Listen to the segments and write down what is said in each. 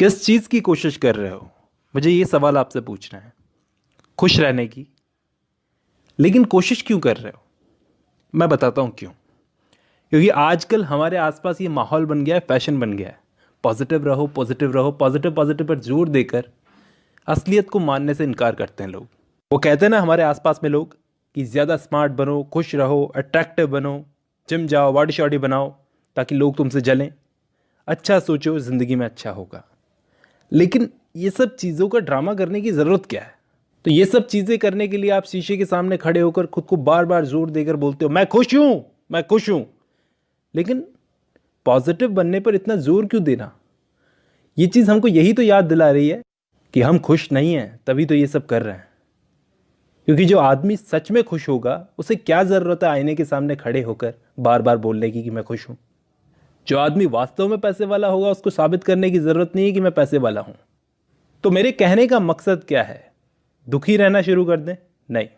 किस चीज़ की कोशिश कर रहे हो मुझे ये सवाल आपसे पूछना है खुश रहने की लेकिन कोशिश क्यों कर रहे हो मैं बताता हूँ क्यों क्योंकि आजकल हमारे आसपास ये माहौल बन गया है फैशन बन गया है पॉजिटिव रहो पॉजिटिव रहो पॉजिटिव पॉजिटिव पर जोर देकर असलियत को मानने से इनकार करते हैं लोग वो कहते हैं ना हमारे आसपास में लोग कि ज़्यादा स्मार्ट बनो खुश रहो अट्रैक्टिव बनो जिम जाओ बॉडी शॉडी बनाओ ताकि लोग तुमसे जलें अच्छा सोचो ज़िंदगी में अच्छा होगा लेकिन ये सब चीज़ों का ड्रामा करने की ज़रूरत क्या है तो ये सब चीज़ें करने के लिए आप शीशे के सामने खड़े होकर खुद को बार बार जोर देकर बोलते हो मैं खुश हूँ मैं खुश हूँ लेकिन पॉजिटिव बनने पर इतना जोर क्यों देना ये चीज़ हमको यही तो याद दिला रही है कि हम खुश नहीं हैं तभी तो ये सब कर रहे हैं क्योंकि जो आदमी सच में खुश होगा उसे क्या ज़रूरत है आईने के सामने खड़े होकर बार बार बोलने की कि मैं खुश हूँ जो आदमी वास्तव में पैसे वाला होगा उसको साबित करने की ज़रूरत नहीं है कि मैं पैसे वाला हूँ तो मेरे कहने का मकसद क्या है दुखी रहना शुरू कर दें नहीं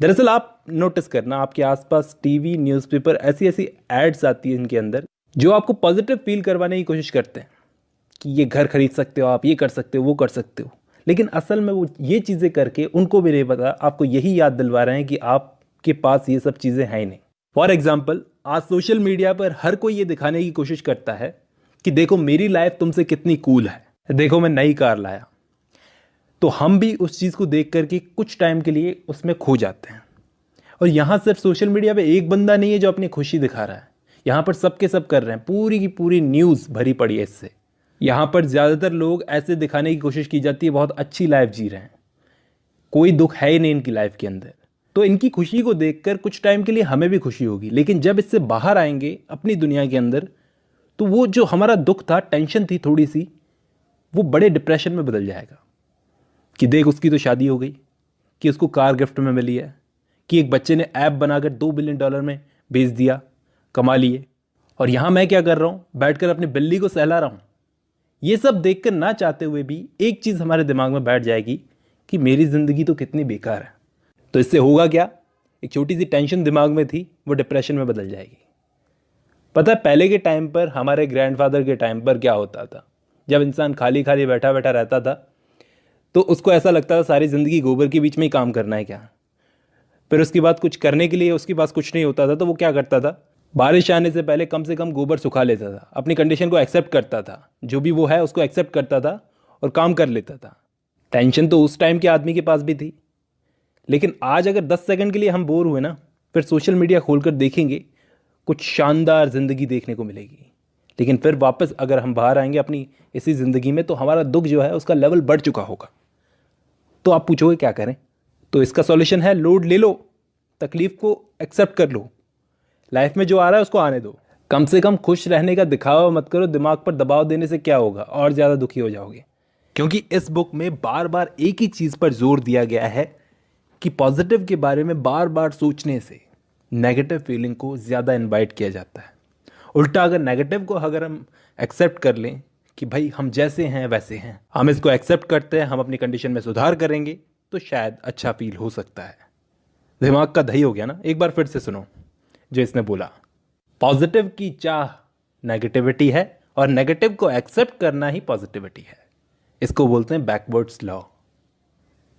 दरअसल आप नोटिस करना आपके आसपास टीवी न्यूज़पेपर ऐसी ऐसी एड्स आती है इनके अंदर जो आपको पॉजिटिव फील करवाने की कोशिश करते हैं कि ये घर खरीद सकते हो आप ये कर सकते हो वो कर सकते हो लेकिन असल में वो ये चीज़ें करके उनको भी नहीं पता आपको यही याद दिलवा रहे हैं कि आपके पास ये सब चीज़ें हैं ही नहीं फॉर एग्ज़ाम्पल आज सोशल मीडिया पर हर कोई ये दिखाने की कोशिश करता है कि देखो मेरी लाइफ तुमसे कितनी कूल है देखो मैं नई कार लाया तो हम भी उस चीज़ को देख करके कुछ टाइम के लिए उसमें खो जाते हैं और यहाँ सिर्फ सोशल मीडिया पे एक बंदा नहीं है जो अपनी खुशी दिखा रहा है यहाँ पर सबके सब कर रहे हैं पूरी की पूरी न्यूज़ भरी पड़ी है इससे यहाँ पर ज़्यादातर लोग ऐसे दिखाने की कोशिश की जाती है बहुत अच्छी लाइफ जी रहे हैं कोई दुख है ही नहीं इनकी लाइफ के अंदर तो इनकी खुशी को देखकर कुछ टाइम के लिए हमें भी खुशी होगी लेकिन जब इससे बाहर आएंगे अपनी दुनिया के अंदर तो वो जो हमारा दुख था टेंशन थी थोड़ी सी वो बड़े डिप्रेशन में बदल जाएगा कि देख उसकी तो शादी हो गई कि उसको कार गिफ्ट में मिली है कि एक बच्चे ने ऐप बनाकर दो बिलियन डॉलर में भेज दिया कमा लिए और यहाँ मैं क्या कर रहा हूँ बैठकर अपनी बिल्ली को सहला रहा हूँ ये सब देखकर ना चाहते हुए भी एक चीज़ हमारे दिमाग में बैठ जाएगी कि मेरी ज़िंदगी तो कितनी बेकार है तो इससे होगा क्या एक छोटी सी टेंशन दिमाग में थी वो डिप्रेशन में बदल जाएगी पता है पहले के टाइम पर हमारे ग्रैंडफादर के टाइम पर क्या होता था जब इंसान खाली खाली बैठा बैठा रहता था तो उसको ऐसा लगता था सारी ज़िंदगी गोबर के बीच में ही काम करना है क्या फिर उसके बाद कुछ करने के लिए उसके पास कुछ नहीं होता था तो वो क्या करता था बारिश आने से पहले कम से कम गोबर सुखा लेता था अपनी कंडीशन को एक्सेप्ट करता था जो भी वो है उसको एक्सेप्ट करता था और काम कर लेता था टेंशन तो उस टाइम के आदमी के पास भी थी लेकिन आज अगर दस सेकेंड के लिए हम बोर हुए ना फिर सोशल मीडिया खोल देखेंगे कुछ शानदार ज़िंदगी देखने को मिलेगी लेकिन फिर वापस अगर हम बाहर आएंगे अपनी इसी ज़िंदगी में तो हमारा दुख जो है उसका लेवल बढ़ चुका होगा तो आप पूछोगे क्या करें तो इसका सॉल्यूशन है लोड ले लो तकलीफ़ को एक्सेप्ट कर लो लाइफ में जो आ रहा है उसको आने दो कम से कम खुश रहने का दिखावा मत करो दिमाग पर दबाव देने से क्या होगा और ज़्यादा दुखी हो जाओगे क्योंकि इस बुक में बार बार एक ही चीज़ पर जोर दिया गया है कि पॉजिटिव के बारे में बार बार सोचने से नेगेटिव फीलिंग को ज़्यादा इनवाइट किया जाता है उल्टा अगर नेगेटिव को अगर हम एक्सेप्ट कर लें कि भाई हम जैसे हैं वैसे हैं हम इसको एक्सेप्ट करते हैं हम अपनी कंडीशन में सुधार करेंगे तो शायद अच्छा फील हो सकता है दिमाग का दही हो गया ना एक बार फिर से सुनो जो इसने बोला पॉजिटिव की चाह नेगेटिविटी है और नेगेटिव को एक्सेप्ट करना ही पॉजिटिविटी है इसको बोलते हैं बैकवर्ड्स लॉ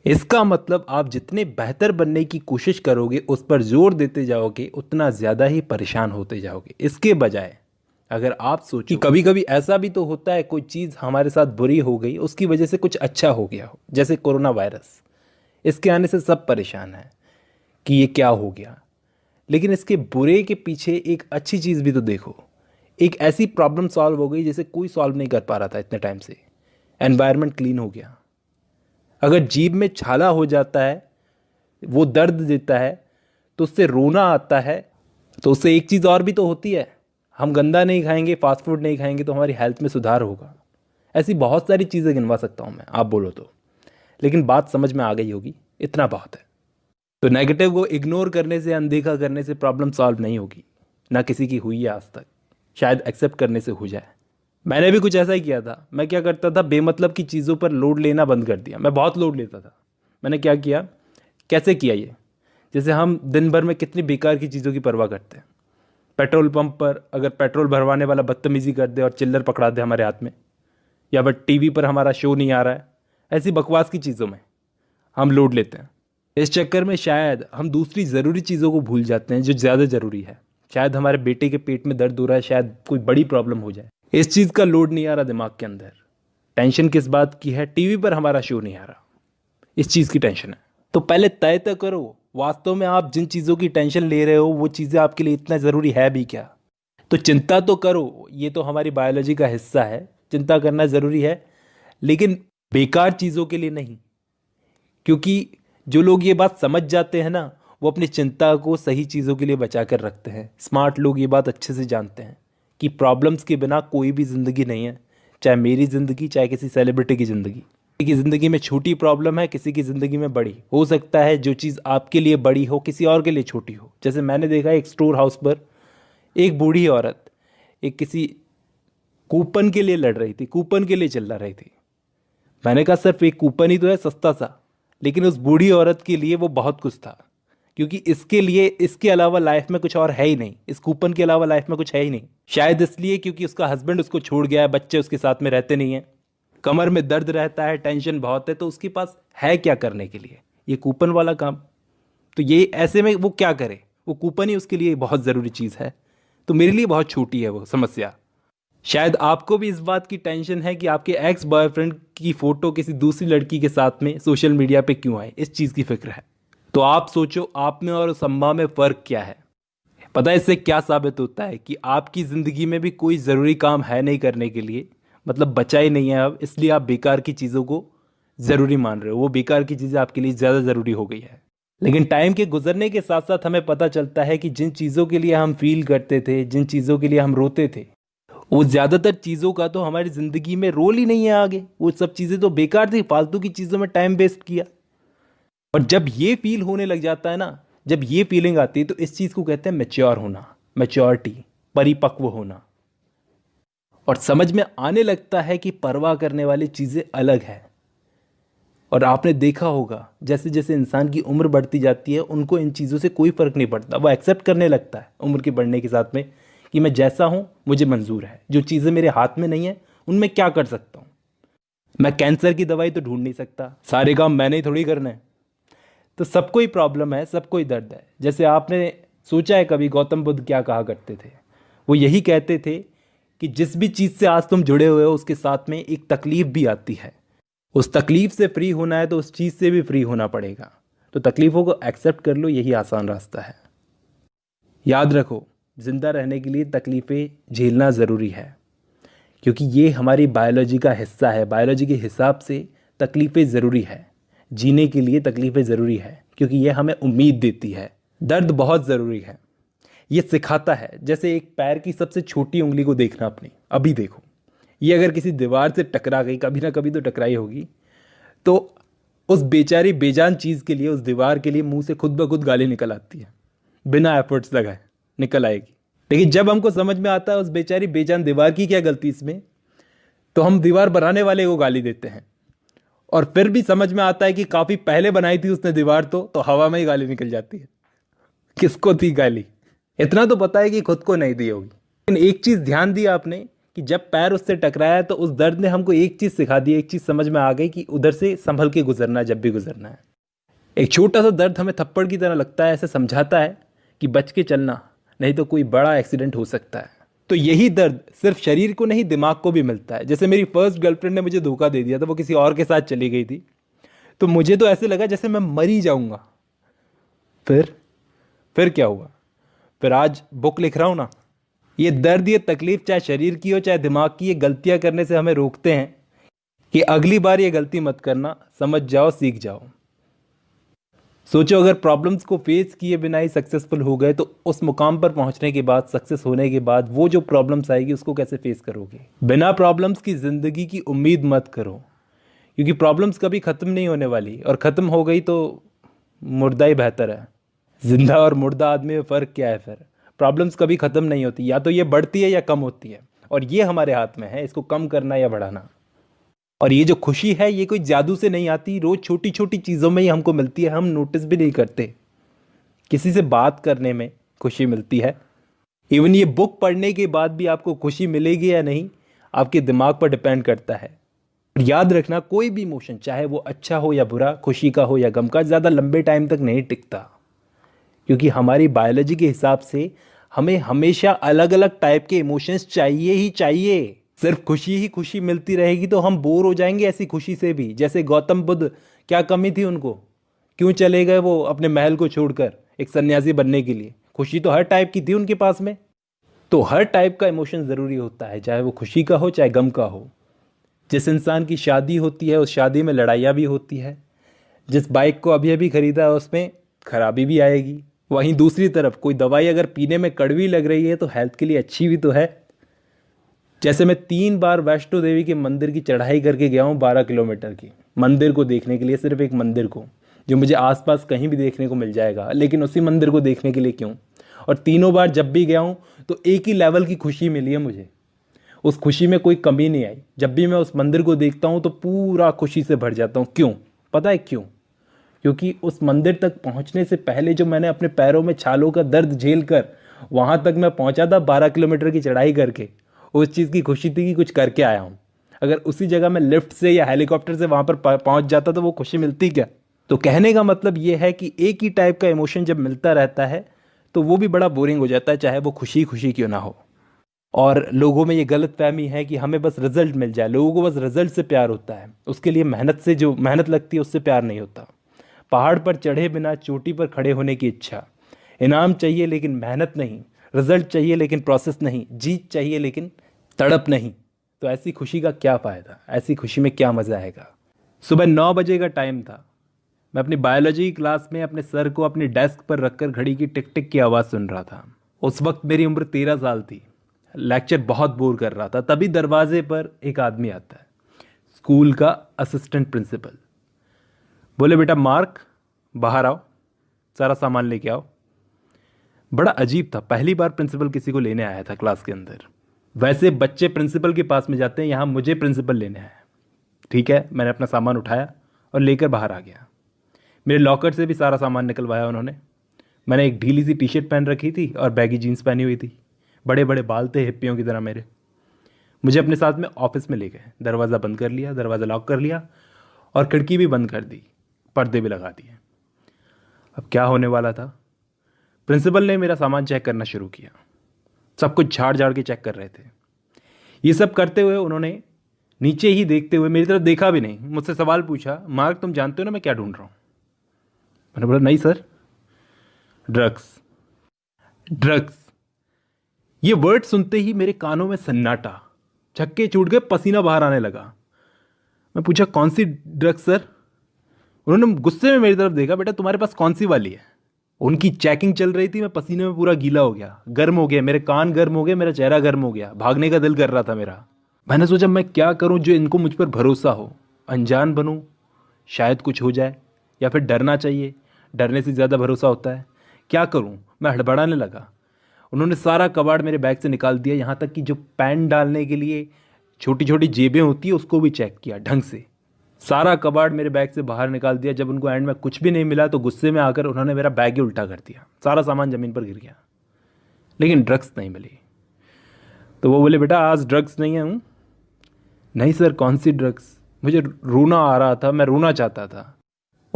इसका मतलब आप जितने बेहतर बनने की कोशिश करोगे उस पर जोर देते जाओगे उतना ज़्यादा ही परेशान होते जाओगे इसके बजाय अगर आप सोचो कभी कभी ऐसा भी तो होता है कोई चीज़ हमारे साथ बुरी हो गई उसकी वजह से कुछ अच्छा हो गया हो जैसे कोरोना वायरस इसके आने से सब परेशान हैं कि ये क्या हो गया लेकिन इसके बुरे के पीछे एक अच्छी चीज़ भी तो देखो एक ऐसी प्रॉब्लम सॉल्व हो गई जैसे कोई सॉल्व नहीं कर पा रहा था इतने टाइम से एनवायरनमेंट क्लीन हो गया अगर जीभ में छाला हो जाता है वो दर्द देता है तो उससे रोना आता है तो उससे एक चीज़ और भी तो होती है हम गंदा नहीं खाएंगे फास्ट फूड नहीं खाएंगे तो हमारी हेल्थ में सुधार होगा ऐसी बहुत सारी चीज़ें गिनवा सकता हूँ मैं आप बोलो तो लेकिन बात समझ में आ गई होगी इतना बहुत है तो नेगेटिव को इग्नोर करने से अनदेखा करने से प्रॉब्लम सॉल्व नहीं होगी ना किसी की हुई है आज तक शायद एक्सेप्ट करने से हो जाए मैंने भी कुछ ऐसा ही किया था मैं क्या करता था बेमतलब की चीज़ों पर लोड लेना बंद कर दिया मैं बहुत लोड लेता था मैंने क्या किया कैसे किया ये जैसे हम दिन भर में कितनी बेकार की चीज़ों की परवाह करते हैं पेट्रोल पंप पर अगर पेट्रोल भरवाने वाला बदतमीजी कर दे और चिल्लर पकड़ा दे हमारे हाथ में या बट टीवी पर हमारा शो नहीं आ रहा है ऐसी बकवास की चीज़ों में हम लोड लेते हैं इस चक्कर में शायद हम दूसरी ज़रूरी चीज़ों को भूल जाते हैं जो ज़्यादा ज़रूरी है शायद हमारे बेटे के पेट में दर्द हो रहा है शायद कोई बड़ी प्रॉब्लम हो जाए इस चीज़ का लोड नहीं आ रहा दिमाग के अंदर टेंशन किस बात की है टीवी पर हमारा शो नहीं आ रहा इस चीज़ की टेंशन है तो पहले तय तय तो करो वास्तव में आप जिन चीज़ों की टेंशन ले रहे हो वो चीज़ें आपके लिए इतना ज़रूरी है भी क्या तो चिंता तो करो ये तो हमारी बायोलॉजी का हिस्सा है चिंता करना ज़रूरी है लेकिन बेकार चीज़ों के लिए नहीं क्योंकि जो लोग ये बात समझ जाते हैं ना वो अपनी चिंता को सही चीज़ों के लिए बचा कर रखते हैं स्मार्ट लोग ये बात अच्छे से जानते हैं कि प्रॉब्लम्स के बिना कोई भी ज़िंदगी नहीं है चाहे मेरी ज़िंदगी चाहे किसी सेलिब्रिटी की ज़िंदगी किसी की ज़िंदगी में छोटी प्रॉब्लम है किसी की ज़िंदगी में बड़ी हो सकता है जो चीज़ आपके लिए बड़ी हो किसी और के लिए छोटी हो जैसे मैंने देखा एक स्टोर हाउस पर एक बूढ़ी औरत एक किसी कूपन के लिए लड़ रही थी कूपन के लिए चिल्ला रही थी मैंने कहा सिर्फ एक कूपन ही तो है सस्ता सा लेकिन उस बूढ़ी औरत के लिए वो बहुत कुछ था क्योंकि इसके लिए इसके अलावा लाइफ में कुछ और है ही नहीं इस कूपन के अलावा लाइफ में कुछ है ही नहीं शायद इसलिए क्योंकि उसका हस्बैंड उसको छोड़ गया है बच्चे उसके साथ में रहते नहीं हैं कमर में दर्द रहता है टेंशन बहुत है तो उसके पास है क्या करने के लिए ये कूपन वाला काम तो ये ऐसे में वो क्या करे वो कूपन ही उसके लिए बहुत ज़रूरी चीज़ है तो मेरे लिए बहुत छोटी है वो समस्या शायद आपको भी इस बात की टेंशन है कि आपके एक्स बॉयफ्रेंड की फ़ोटो किसी दूसरी लड़की के साथ में सोशल मीडिया पे क्यों आए इस चीज़ की फिक्र है तो आप सोचो आप में और संभा में फ़र्क क्या है पता है इससे क्या साबित होता है कि आपकी ज़िंदगी में भी कोई ज़रूरी काम है नहीं करने के लिए मतलब बचा ही नहीं है अब इसलिए आप बेकार की चीज़ों को ज़रूरी मान रहे हो वो बेकार की चीज़ें आपके लिए ज़्यादा ज़रूरी हो गई है लेकिन टाइम के गुजरने के साथ साथ हमें पता चलता है कि जिन चीज़ों के लिए हम फील करते थे जिन चीज़ों के लिए हम रोते थे वो ज़्यादातर चीज़ों का तो हमारी ज़िंदगी में रोल ही नहीं है आगे वो सब चीज़ें तो बेकार थी फालतू की चीज़ों में टाइम वेस्ट किया और जब ये फील होने लग जाता है ना जब ये फीलिंग आती है तो इस चीज़ को कहते हैं मेच्योर होना मेच्योरिटी परिपक्व होना और समझ में आने लगता है कि परवाह करने वाली चीज़ें अलग है और आपने देखा होगा जैसे जैसे इंसान की उम्र बढ़ती जाती है उनको इन चीज़ों से कोई फ़र्क नहीं पड़ता वो एक्सेप्ट करने लगता है उम्र के बढ़ने के साथ में कि मैं जैसा हूँ मुझे मंजूर है जो चीज़ें मेरे हाथ में नहीं है उनमें क्या कर सकता हूँ मैं कैंसर की दवाई तो ढूंढ नहीं सकता सारे काम मैंने ही थोड़ी करना है तो सबको ही प्रॉब्लम है सबको ही दर्द है जैसे आपने सोचा है कभी गौतम बुद्ध क्या कहा करते थे वो यही कहते थे कि जिस भी चीज़ से आज तुम जुड़े हुए हो उसके साथ में एक तकलीफ़ भी आती है उस तकलीफ़ से फ्री होना है तो उस चीज़ से भी फ्री होना पड़ेगा तो तकलीफ़ों को एक्सेप्ट कर लो यही आसान रास्ता है याद रखो ज़िंदा रहने के लिए तकलीफ़ें झेलना ज़रूरी है क्योंकि ये हमारी बायोलॉजी का हिस्सा है बायोलॉजी के हिसाब से तकलीफ़ें ज़रूरी है जीने के लिए तकलीफ़ें ज़रूरी है क्योंकि यह हमें उम्मीद देती है दर्द बहुत ज़रूरी है ये सिखाता है जैसे एक पैर की सबसे छोटी उंगली को देखना अपनी अभी देखो ये अगर किसी दीवार से टकरा गई कभी ना कभी तो टकराई होगी तो उस बेचारी बेजान चीज़ के लिए उस दीवार के लिए मुंह से खुद ब खुद गाली निकल आती है बिना एफर्ट्स लगाए निकल आएगी लेकिन जब हमको समझ में आता है उस बेचारी बेजान दीवार की क्या गलती इसमें तो हम दीवार बनाने वाले को गाली देते हैं और फिर भी समझ में आता है कि काफ़ी पहले बनाई थी उसने दीवार तो तो हवा में ही गाली निकल जाती है किसको थी गाली इतना तो पता है कि खुद को नहीं दी होगी लेकिन एक चीज़ ध्यान दी आपने कि जब पैर उससे टकराया तो उस दर्द ने हमको एक चीज़ सिखा दी एक चीज़ समझ में आ गई कि उधर से संभल के गुजरना है जब भी गुजरना है एक छोटा सा दर्द हमें थप्पड़ की तरह लगता है ऐसे समझाता है कि बच के चलना नहीं तो कोई बड़ा एक्सीडेंट हो सकता है तो यही दर्द सिर्फ शरीर को नहीं दिमाग को भी मिलता है जैसे मेरी फर्स्ट गर्लफ्रेंड ने मुझे धोखा दे दिया था वो किसी और के साथ चली गई थी तो मुझे तो ऐसे लगा जैसे मैं मर ही जाऊंगा फिर फिर क्या हुआ फिर आज बुक लिख रहा हूं ना ये दर्द ये तकलीफ चाहे शरीर की हो चाहे दिमाग की ये गलतियां करने से हमें रोकते हैं कि अगली बार ये गलती मत करना समझ जाओ सीख जाओ सोचो अगर प्रॉब्लम्स को फेस किए बिना ही सक्सेसफुल हो गए तो उस मुकाम पर पहुंचने के बाद सक्सेस होने के बाद वो जो प्रॉब्लम्स आएगी उसको कैसे फेस करोगे बिना प्रॉब्लम्स की ज़िंदगी की उम्मीद मत करो क्योंकि प्रॉब्लम्स कभी ख़त्म नहीं होने वाली और ख़त्म हो गई तो मुर्दा ही बेहतर है जिंदा और मुर्दा आदमी में फ़र्क क्या है फिर प्रॉब्लम्स कभी ख़त्म नहीं होती या तो ये बढ़ती है या कम होती है और ये हमारे हाथ में है इसको कम करना या बढ़ाना और ये जो खुशी है ये कोई जादू से नहीं आती रोज़ छोटी छोटी चीज़ों में ही हमको मिलती है हम नोटिस भी नहीं करते किसी से बात करने में खुशी मिलती है इवन ये बुक पढ़ने के बाद भी आपको खुशी मिलेगी या नहीं आपके दिमाग पर डिपेंड करता है याद रखना कोई भी इमोशन चाहे वो अच्छा हो या बुरा खुशी का हो या गम का ज़्यादा लंबे टाइम तक नहीं टिकता क्योंकि हमारी बायोलॉजी के हिसाब से हमें हमेशा अलग अलग टाइप के इमोशंस चाहिए ही चाहिए सिर्फ खुशी ही खुशी मिलती रहेगी तो हम बोर हो जाएंगे ऐसी खुशी से भी जैसे गौतम बुद्ध क्या कमी थी उनको क्यों चले गए वो अपने महल को छोड़कर एक सन्यासी बनने के लिए खुशी तो हर टाइप की थी उनके पास में तो हर टाइप का इमोशन ज़रूरी होता है चाहे वो खुशी का हो चाहे गम का हो जिस इंसान की शादी होती है उस शादी में लड़ाइयाँ भी होती है जिस बाइक को अभी अभी ख़रीदा है उसमें खराबी भी आएगी वहीं दूसरी तरफ कोई दवाई अगर पीने में कड़वी लग रही है तो हेल्थ के लिए अच्छी भी तो है जैसे मैं तीन बार वैष्णो देवी के मंदिर की चढ़ाई करके गया हूँ बारह किलोमीटर की मंदिर को देखने के लिए सिर्फ एक मंदिर को जो मुझे आसपास कहीं भी देखने को मिल जाएगा लेकिन उसी मंदिर को देखने के लिए क्यों और तीनों बार जब भी गया हूँ तो एक ही लेवल की खुशी मिली है मुझे उस खुशी में कोई कमी नहीं आई जब भी मैं उस मंदिर को देखता हूँ तो पूरा खुशी से भर जाता हूँ क्यों पता है क्यों क्योंकि उस मंदिर तक पहुँचने से पहले जो मैंने अपने पैरों में छालों का दर्द झेल कर वहाँ तक मैं पहुँचा था बारह किलोमीटर की चढ़ाई करके उस चीज़ की खुशी थी कि कुछ करके आया हूँ अगर उसी जगह मैं लिफ्ट से या हेलीकॉप्टर से वहाँ पर पहुँच जाता तो वो खुशी मिलती क्या तो कहने का मतलब ये है कि एक ही टाइप का इमोशन जब मिलता रहता है तो वो भी बड़ा बोरिंग हो जाता है चाहे वो खुशी खुशी क्यों ना हो और लोगों में ये गलत फहमी है कि हमें बस रिजल्ट मिल जाए लोगों को बस रिजल्ट से प्यार होता है उसके लिए मेहनत से जो मेहनत लगती है उससे प्यार नहीं होता पहाड़ पर चढ़े बिना चोटी पर खड़े होने की इच्छा इनाम चाहिए लेकिन मेहनत नहीं रिजल्ट चाहिए लेकिन प्रोसेस नहीं जीत चाहिए लेकिन तड़प नहीं तो ऐसी खुशी का क्या फ़ायदा ऐसी खुशी में क्या मज़ा आएगा सुबह नौ बजे का टाइम था मैं अपनी बायोलॉजी की क्लास में अपने सर को अपने डेस्क पर रखकर घड़ी की टिक टिक की आवाज़ सुन रहा था उस वक्त मेरी उम्र तेरह साल थी लेक्चर बहुत बोर कर रहा था तभी दरवाजे पर एक आदमी आता है स्कूल का असिस्टेंट प्रिंसिपल बोले बेटा मार्क बाहर आओ सारा सामान लेके आओ बड़ा अजीब था पहली बार प्रिंसिपल किसी को लेने आया था क्लास के अंदर वैसे बच्चे प्रिंसिपल के पास में जाते हैं यहाँ मुझे प्रिंसिपल लेने आया ठीक है मैंने अपना सामान उठाया और लेकर बाहर आ गया मेरे लॉकर से भी सारा सामान निकलवाया उन्होंने मैंने एक ढीली सी टी शर्ट पहन रखी थी और बैगी जीन्स पहनी हुई थी बड़े बड़े बाल थे हिप्पियों की तरह मेरे मुझे अपने साथ में ऑफिस में ले गए दरवाज़ा बंद कर लिया दरवाज़ा लॉक कर लिया और खिड़की भी बंद कर दी पर्दे भी लगा दिए अब क्या होने वाला था प्रिंसिपल ने मेरा सामान चेक करना शुरू किया सब कुछ झाड़ झाड़ के चेक कर रहे थे ये सब करते हुए उन्होंने नीचे ही देखते हुए मेरी तरफ देखा भी नहीं मुझसे सवाल पूछा मार्क तुम जानते हो ना मैं क्या ढूंढ रहा हूँ मैंने बोला नहीं सर ड्रग्स ड्रग्स ये वर्ड सुनते ही मेरे कानों में सन्नाटा छक्के चूट गए पसीना बाहर आने लगा मैं पूछा कौन सी ड्रग्स सर उन्होंने गुस्से में मेरी तरफ देखा बेटा तुम्हारे पास कौन सी वाली है उनकी चेकिंग चल रही थी मैं पसीने में पूरा गीला हो गया गर्म हो गया मेरे कान गर्म हो गए मेरा चेहरा गर्म हो गया भागने का दिल कर रहा था मेरा मैंने सोचा मैं क्या करूं जो इनको मुझ पर भरोसा हो अनजान बनूं शायद कुछ हो जाए या फिर डरना चाहिए डरने से ज़्यादा भरोसा होता है क्या करूं मैं हड़बड़ाने लगा उन्होंने सारा कबाड़ मेरे बैग से निकाल दिया यहाँ तक कि जो पैन डालने के लिए छोटी छोटी जेबें होती है उसको भी चेक किया ढंग से सारा कबाड़ मेरे बैग से बाहर निकाल दिया जब उनको एंड में कुछ भी नहीं मिला तो गुस्से में आकर उन्होंने मेरा बैग ही उल्टा कर दिया सारा सामान ज़मीन पर गिर गया लेकिन ड्रग्स नहीं मिली तो वो बोले बेटा आज ड्रग्स नहीं है हूँ नहीं सर कौन सी ड्रग्स मुझे रोना आ रहा था मैं रोना चाहता था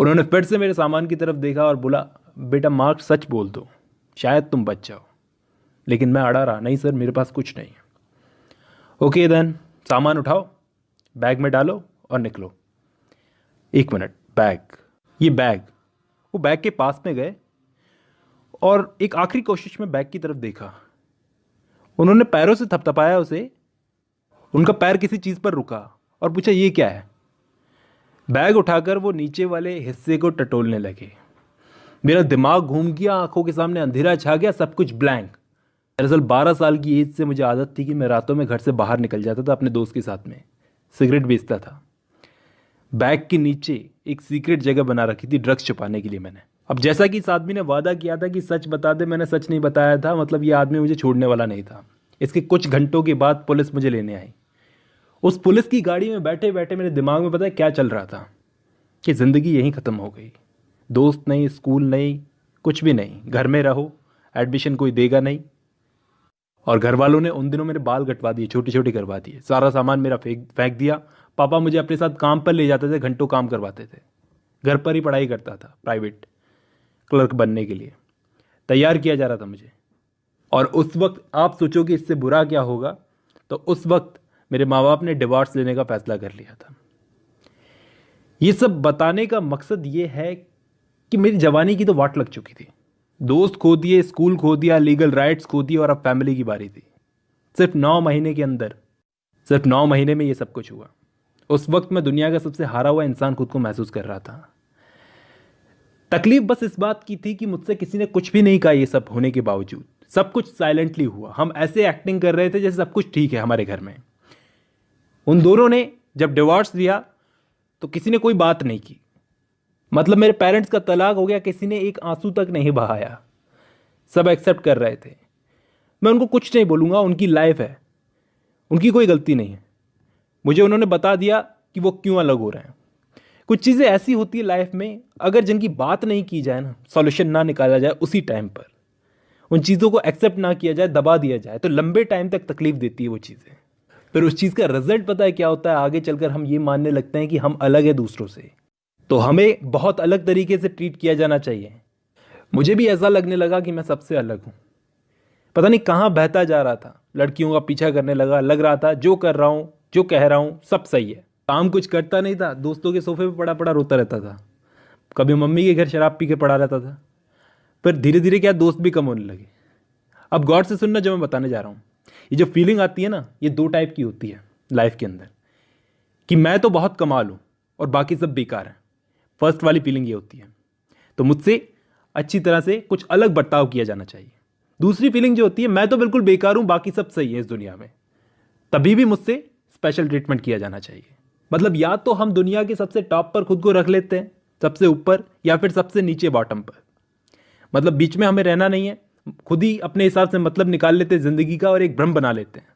उन्होंने फिर से मेरे सामान की तरफ देखा और बोला बेटा मार्क्स सच बोल दो शायद तुम बच जाओ लेकिन मैं अड़ा रहा नहीं सर मेरे पास कुछ नहीं ओके देन सामान उठाओ बैग में डालो और निकलो एक मिनट बैग ये बैग वो बैग के पास में गए और एक आखिरी कोशिश में बैग की तरफ देखा उन्होंने पैरों से थपथपाया उसे उनका पैर किसी चीज़ पर रुका और पूछा ये क्या है बैग उठाकर वो नीचे वाले हिस्से को टटोलने लगे मेरा दिमाग घूम गया आंखों के सामने अंधेरा छा गया सब कुछ ब्लैंक दरअसल बारह साल की एज से मुझे आदत थी कि मैं रातों में घर से बाहर निकल जाता था अपने दोस्त के साथ में सिगरेट बेचता था बैग के नीचे एक सीक्रेट जगह बना रखी थी ड्रग्स छुपाने के लिए मैंने अब जैसा कि इस आदमी ने वादा किया था कि सच बता दे मैंने सच नहीं बताया था मतलब ये आदमी मुझे छोड़ने वाला नहीं था इसके कुछ घंटों के बाद पुलिस मुझे लेने आई उस पुलिस की गाड़ी में बैठे बैठे मेरे दिमाग में पता है क्या चल रहा था कि ज़िंदगी यहीं ख़त्म हो गई दोस्त नहीं स्कूल नहीं कुछ भी नहीं घर में रहो एडमिशन कोई देगा नहीं और घर वालों ने उन दिनों मेरे बाल कटवा दिए छोटे छोटे करवा दिए सारा सामान मेरा फेंक फेंक दिया पापा मुझे अपने साथ काम पर ले जाते थे घंटों काम करवाते थे घर पर ही पढ़ाई करता था प्राइवेट क्लर्क बनने के लिए तैयार किया जा रहा था मुझे और उस वक्त आप सोचो कि इससे बुरा क्या होगा तो उस वक्त मेरे माँ बाप ने डिवोर्स लेने का फैसला कर लिया था ये सब बताने का मकसद ये है कि मेरी जवानी की तो वाट लग चुकी थी दोस्त खो दिए स्कूल खो दिया लीगल राइट्स खो दिए और अब फैमिली की बारी थी सिर्फ नौ महीने के अंदर सिर्फ नौ महीने में ये सब कुछ हुआ उस वक्त मैं दुनिया का सबसे हारा हुआ इंसान खुद को महसूस कर रहा था तकलीफ बस इस बात की थी कि मुझसे किसी ने कुछ भी नहीं कहा ये सब होने के बावजूद सब कुछ साइलेंटली हुआ हम ऐसे एक्टिंग कर रहे थे जैसे सब कुछ ठीक है हमारे घर में उन दोनों ने जब डिवोर्स दिया तो किसी ने कोई बात नहीं की मतलब मेरे पेरेंट्स का तलाक हो गया किसी ने एक आंसू तक नहीं बहाया सब एक्सेप्ट कर रहे थे मैं उनको कुछ नहीं बोलूँगा उनकी लाइफ है उनकी कोई गलती नहीं है मुझे उन्होंने बता दिया कि वो क्यों अलग हो रहे हैं कुछ चीज़ें ऐसी होती है लाइफ में अगर जिनकी बात नहीं की जाए ना सॉल्यूशन ना निकाला जाए उसी टाइम पर उन चीज़ों को एक्सेप्ट ना किया जाए दबा दिया जाए तो लंबे टाइम तक तकलीफ देती है वो चीज़ें फिर उस चीज़ का रिजल्ट पता है क्या होता है आगे चलकर हम ये मानने लगते हैं कि हम अलग है दूसरों से तो हमें बहुत अलग तरीके से ट्रीट किया जाना चाहिए मुझे भी ऐसा लगने लगा कि मैं सबसे अलग हूँ पता नहीं कहाँ बहता जा रहा था लड़कियों का पीछा करने लगा लग रहा था जो कर रहा हूँ जो कह रहा हूँ सब सही है काम कुछ करता नहीं था दोस्तों के सोफे पे पड़ा पड़ा रोता रहता था कभी मम्मी के घर शराब पी के पड़ा रहता था पर धीरे धीरे क्या दोस्त भी कम होने लगे अब गॉड से सुनना जो मैं बताने जा रहा हूँ ये जो फीलिंग आती है ना ये दो टाइप की होती है लाइफ के अंदर कि मैं तो बहुत कमाल हूँ और बाकी सब बेकार है फर्स्ट वाली फीलिंग ये होती है तो मुझसे अच्छी तरह से कुछ अलग बर्ताव किया जाना चाहिए दूसरी फीलिंग जो होती है मैं तो बिल्कुल बेकार हूँ बाकी सब सही है इस दुनिया में तभी भी मुझसे स्पेशल ट्रीटमेंट किया जाना चाहिए मतलब या तो हम दुनिया के सबसे टॉप पर खुद को रख लेते हैं सबसे ऊपर या फिर सबसे नीचे बॉटम पर मतलब बीच में हमें रहना नहीं है खुद ही अपने हिसाब से मतलब निकाल लेते हैं ज़िंदगी का और एक भ्रम बना लेते हैं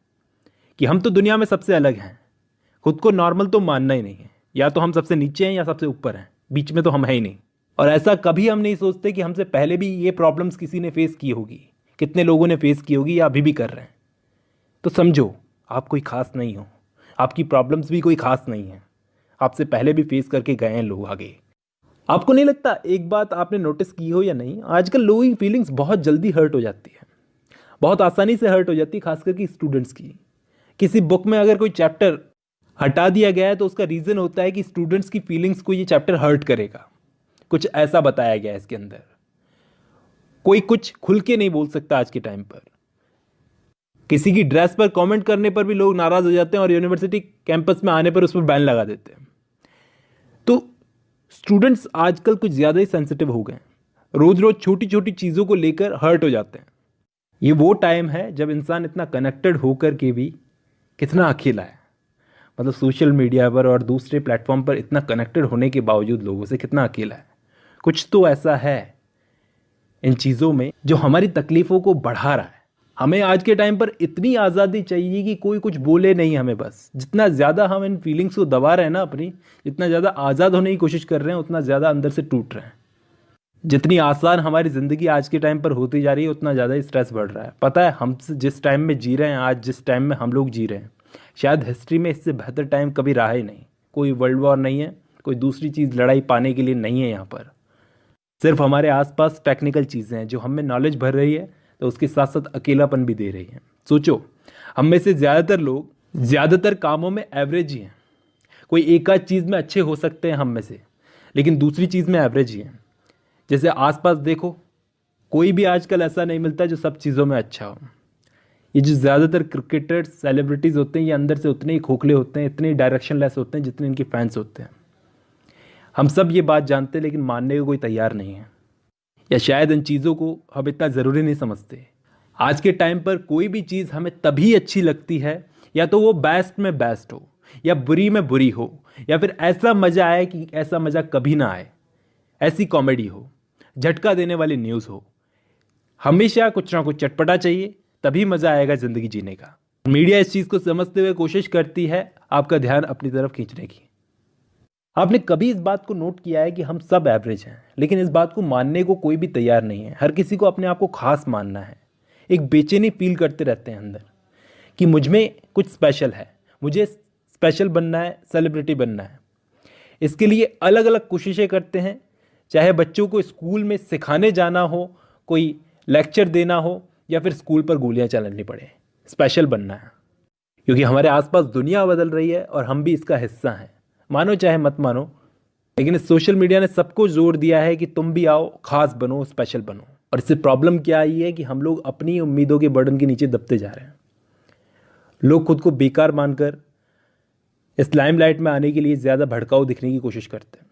कि हम तो दुनिया में सबसे अलग हैं खुद को नॉर्मल तो मानना ही नहीं है या तो हम सबसे नीचे हैं या सबसे ऊपर हैं बीच में तो हम है ही नहीं और ऐसा कभी हम नहीं सोचते कि हमसे पहले भी ये प्रॉब्लम्स किसी ने फेस की होगी कितने लोगों ने फेस की होगी या अभी भी कर रहे हैं तो समझो आप कोई खास नहीं हो आपकी प्रॉब्लम्स भी कोई ख़ास नहीं है आपसे पहले भी फेस करके गए हैं लोग आगे आपको नहीं लगता एक बात आपने नोटिस की हो या नहीं आजकल लोगों की फीलिंग्स बहुत जल्दी हर्ट हो जाती है बहुत आसानी से हर्ट हो जाती है खास करके स्टूडेंट्स की किसी बुक में अगर कोई चैप्टर हटा दिया गया है तो उसका रीज़न होता है कि स्टूडेंट्स की फीलिंग्स को ये चैप्टर हर्ट करेगा कुछ ऐसा बताया गया है इसके अंदर कोई कुछ खुल के नहीं बोल सकता आज के टाइम पर किसी की ड्रेस पर कमेंट करने पर भी लोग नाराज़ हो जाते हैं और यूनिवर्सिटी कैंपस में आने पर उस पर बैन लगा देते हैं तो स्टूडेंट्स आजकल कुछ ज़्यादा ही सेंसिटिव हो गए हैं रोज़ रोज़ छोटी छोटी चीज़ों को लेकर हर्ट हो जाते हैं ये वो टाइम है जब इंसान इतना कनेक्टेड होकर के भी कितना अकेला है मतलब सोशल मीडिया पर और दूसरे प्लेटफॉर्म पर इतना कनेक्टेड होने के बावजूद लोगों से कितना अकेला है कुछ तो ऐसा है इन चीज़ों में जो हमारी तकलीफ़ों को बढ़ा रहा है हमें आज के टाइम पर इतनी आज़ादी चाहिए कि कोई कुछ बोले नहीं हमें बस जितना ज़्यादा हम इन फीलिंग्स को दबा रहे हैं ना अपनी जितना ज़्यादा आज़ाद होने की कोशिश कर रहे हैं उतना ज़्यादा अंदर से टूट रहे हैं जितनी आसान हमारी ज़िंदगी आज के टाइम पर होती जा रही है उतना ज़्यादा स्ट्रेस बढ़ रहा है पता है हम जिस टाइम में जी रहे हैं आज जिस टाइम में हम लोग जी रहे हैं शायद हिस्ट्री में इससे बेहतर टाइम कभी रहा ही नहीं कोई वर्ल्ड वॉर नहीं है कोई दूसरी चीज़ लड़ाई पाने के लिए नहीं है यहाँ पर सिर्फ हमारे आसपास टेक्निकल चीज़ें हैं जो हमें नॉलेज भर रही है तो उसके साथ साथ अकेलापन भी दे रही है सोचो हम में से ज़्यादातर लोग ज़्यादातर कामों में एवरेज ही हैं कोई एक आध चीज़ में अच्छे हो सकते हैं हम में से लेकिन दूसरी चीज़ में एवरेज ही हैं जैसे आसपास देखो कोई भी आजकल ऐसा नहीं मिलता जो सब चीज़ों में अच्छा हो ये जो ज़्यादातर क्रिकेटर्स सेलिब्रिटीज़ होते हैं ये अंदर से उतने ही खोखले होते हैं इतने ही लेस होते हैं जितने इनके फैंस होते हैं हम सब ये बात जानते हैं लेकिन मानने को कोई तैयार नहीं है या शायद इन चीज़ों को हम इतना ज़रूरी नहीं समझते आज के टाइम पर कोई भी चीज़ हमें तभी अच्छी लगती है या तो वो बेस्ट में बेस्ट हो या बुरी में बुरी हो या फिर ऐसा मज़ा आए कि ऐसा मज़ा कभी ना आए ऐसी कॉमेडी हो झटका देने वाली न्यूज़ हो हमेशा कुछ ना कुछ चटपटा चाहिए तभी मज़ा आएगा ज़िंदगी जीने का मीडिया इस चीज़ को समझते हुए कोशिश करती है आपका ध्यान अपनी तरफ खींचने की आपने कभी इस बात को नोट किया है कि हम सब एवरेज हैं लेकिन इस बात को मानने को कोई भी तैयार नहीं है हर किसी को अपने आप को खास मानना है एक बेचैनी फील करते रहते हैं अंदर कि मुझमें कुछ स्पेशल है मुझे स्पेशल बनना है सेलिब्रिटी बनना है इसके लिए अलग अलग कोशिशें करते हैं चाहे बच्चों को स्कूल में सिखाने जाना हो कोई लेक्चर देना हो या फिर स्कूल पर गोलियाँ चलानी पड़े स्पेशल बनना है क्योंकि हमारे आसपास दुनिया बदल रही है और हम भी इसका हिस्सा हैं मानो चाहे मत मानो लेकिन सोशल मीडिया ने सबको जोर दिया है कि तुम भी आओ खास बनो स्पेशल बनो और इससे प्रॉब्लम क्या आई है कि हम लोग अपनी उम्मीदों के बर्डन के नीचे दबते जा रहे हैं लोग खुद को बेकार मानकर इस लाइमलाइट में आने के लिए ज़्यादा भड़काऊ दिखने की कोशिश करते हैं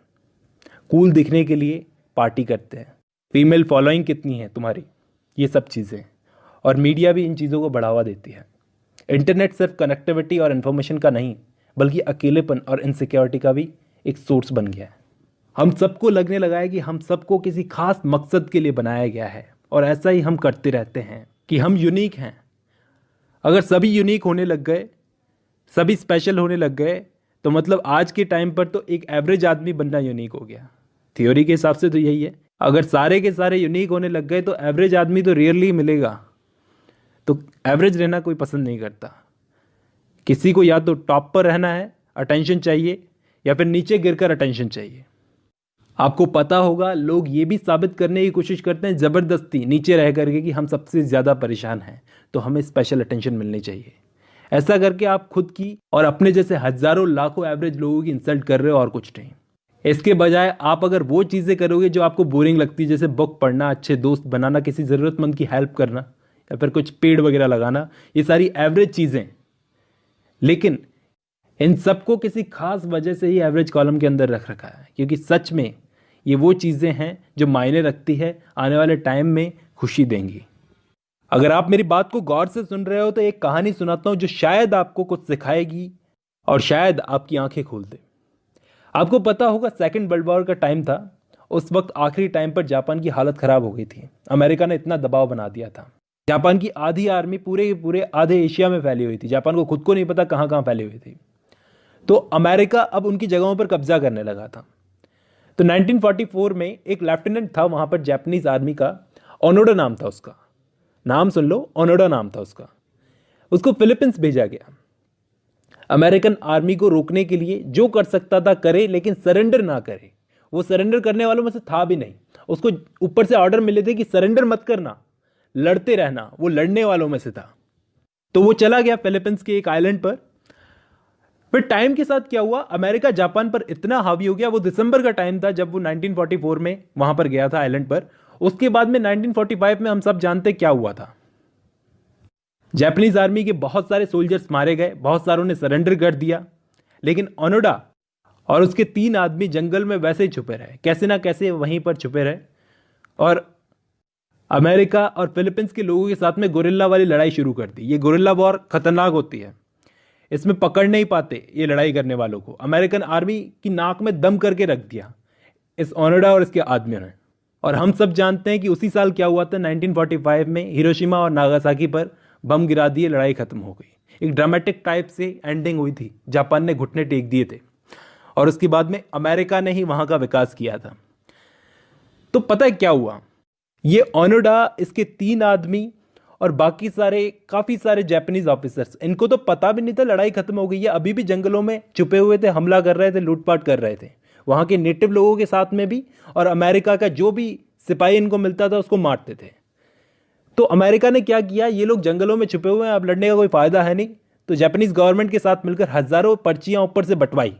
कूल दिखने के लिए पार्टी करते हैं फीमेल फॉलोइंग कितनी है तुम्हारी ये सब चीज़ें और मीडिया भी इन चीज़ों को बढ़ावा देती है इंटरनेट सिर्फ कनेक्टिविटी और इन्फॉर्मेशन का नहीं बल्कि अकेलेपन और इनसिक्योरिटी का भी एक सोर्स बन गया है हम सबको लगने लगा है कि हम सबको किसी खास मकसद के लिए बनाया गया है और ऐसा ही हम करते रहते हैं कि हम यूनिक हैं अगर सभी यूनिक होने लग गए सभी स्पेशल होने लग गए तो मतलब आज के टाइम पर तो एक एवरेज आदमी बनना यूनिक हो गया थ्योरी के हिसाब से तो यही है अगर सारे के सारे यूनिक होने लग गए तो एवरेज आदमी तो रेयरली मिलेगा तो एवरेज रहना कोई पसंद नहीं करता किसी को या तो टॉप पर रहना है अटेंशन चाहिए या फिर नीचे गिरकर अटेंशन चाहिए आपको पता होगा लोग ये भी साबित करने की कोशिश करते हैं ज़बरदस्ती नीचे रह करके कि हम सबसे ज़्यादा परेशान हैं तो हमें स्पेशल अटेंशन मिलनी चाहिए ऐसा करके आप खुद की और अपने जैसे हज़ारों लाखों एवरेज लोगों की इंसल्ट कर रहे हो और कुछ नहीं इसके बजाय आप अगर वो चीज़ें करोगे जो आपको बोरिंग लगती है जैसे बुक पढ़ना अच्छे दोस्त बनाना किसी ज़रूरतमंद की हेल्प करना या फिर कुछ पेड़ वगैरह लगाना ये सारी एवरेज चीज़ें लेकिन इन सबको किसी खास वजह से ही एवरेज कॉलम के अंदर रख रखा है क्योंकि सच में ये वो चीज़ें हैं जो मायने रखती है आने वाले टाइम में खुशी देंगी अगर आप मेरी बात को गौर से सुन रहे हो तो एक कहानी सुनाता हूँ जो शायद आपको कुछ सिखाएगी और शायद आपकी आंखें खोल दे आपको पता होगा सेकेंड वर्ल्ड वॉर का टाइम था उस वक्त आखिरी टाइम पर जापान की हालत ख़राब हो गई थी अमेरिका ने इतना दबाव बना दिया था जापान की आधी आर्मी पूरे के पूरे आधे एशिया में फैली हुई थी जापान को खुद को नहीं पता कहाँ कहाँ फैली हुई थी तो अमेरिका अब उनकी जगहों पर कब्जा करने लगा था तो 1944 में एक लेफ्टिनेंट था वहां पर जैपनीज आर्मी का ओनोडा नाम था उसका नाम सुन लो ओनोडा नाम था उसका उसको फिलीपींस भेजा गया अमेरिकन आर्मी को रोकने के लिए जो कर सकता था करे लेकिन सरेंडर ना करे वो सरेंडर करने वालों में से था भी नहीं उसको ऊपर से ऑर्डर मिले थे कि सरेंडर मत करना लड़ते रहना वो लड़ने वालों में से था तो वो चला गया फिलीपींस के एक आइलैंड पर फिर टाइम के साथ क्या हुआ अमेरिका जापान पर इतना हावी हो गया वो दिसंबर का टाइम था जब वो 1944 में वहां पर गया था आइलैंड पर उसके बाद में 1945 में हम सब जानते क्या हुआ था जापानीज आर्मी के बहुत सारे सोल्जर्स मारे गए बहुत सारों ने सरेंडर कर दिया लेकिन ओनोडा और उसके तीन आदमी जंगल में वैसे ही छुपे रहे कैसे ना कैसे वहीं पर छुपे रहे और अमेरिका और फिलीपींस के लोगों के साथ में गोरिल्ला वाली लड़ाई शुरू कर दी ये गोरिल्ला वॉर खतरनाक होती है इसमें पकड़ नहीं पाते ये लड़ाई करने वालों को अमेरिकन आर्मी की नाक में दम करके रख दिया इस ऑनडा और इसके आदमियों ने और हम सब जानते हैं कि उसी साल क्या हुआ था 1945 में हिरोशिमा और नागासाकी पर बम गिरा दिए लड़ाई खत्म हो गई एक ड्रामेटिक टाइप से एंडिंग हुई थी जापान ने घुटने टेक दिए थे और उसके बाद में अमेरिका ने ही वहाँ का विकास किया था तो पता है क्या हुआ ये ऑनोडा इसके तीन आदमी और बाकी सारे काफ़ी सारे जैपनीज ऑफिसर्स इनको तो पता भी नहीं था लड़ाई खत्म हो गई है अभी भी जंगलों में छुपे हुए थे हमला कर रहे थे लूटपाट कर रहे थे वहाँ के नेटिव लोगों के साथ में भी और अमेरिका का जो भी सिपाही इनको मिलता था उसको मारते थे तो अमेरिका ने क्या किया ये लोग जंगलों में छुपे हुए हैं अब लड़ने का कोई फ़ायदा है नहीं तो जापानीज़ गवर्नमेंट के साथ मिलकर हज़ारों पर्चियाँ ऊपर से बटवाई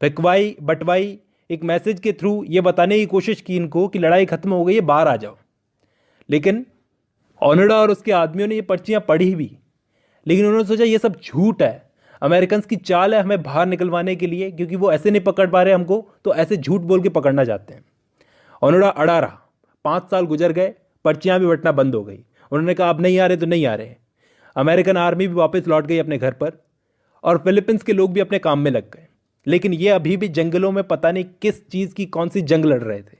फेंकवाई बटवाई एक मैसेज के थ्रू ये बताने की कोशिश की इनको कि लड़ाई ख़त्म हो गई है बाहर आ जाओ लेकिन ऑनडा और उसके आदमियों ने ये पर्चियाँ पढ़ी भी लेकिन उन्होंने सोचा ये सब झूठ है अमेरिकन की चाल है हमें बाहर निकलवाने के लिए क्योंकि वो ऐसे नहीं पकड़ पा रहे हमको तो ऐसे झूठ बोल के पकड़ना चाहते हैं ऑनडा अड़ा रहा पाँच साल गुजर गए पर्चियाँ भी बटना बंद हो गई उन्होंने कहा अब नहीं आ रहे तो नहीं आ रहे अमेरिकन आर्मी भी वापस लौट गई अपने घर पर और फिलीपींस के लोग भी अपने काम में लग गए लेकिन ये अभी भी जंगलों में पता नहीं किस चीज़ की कौन सी जंग लड़ रहे थे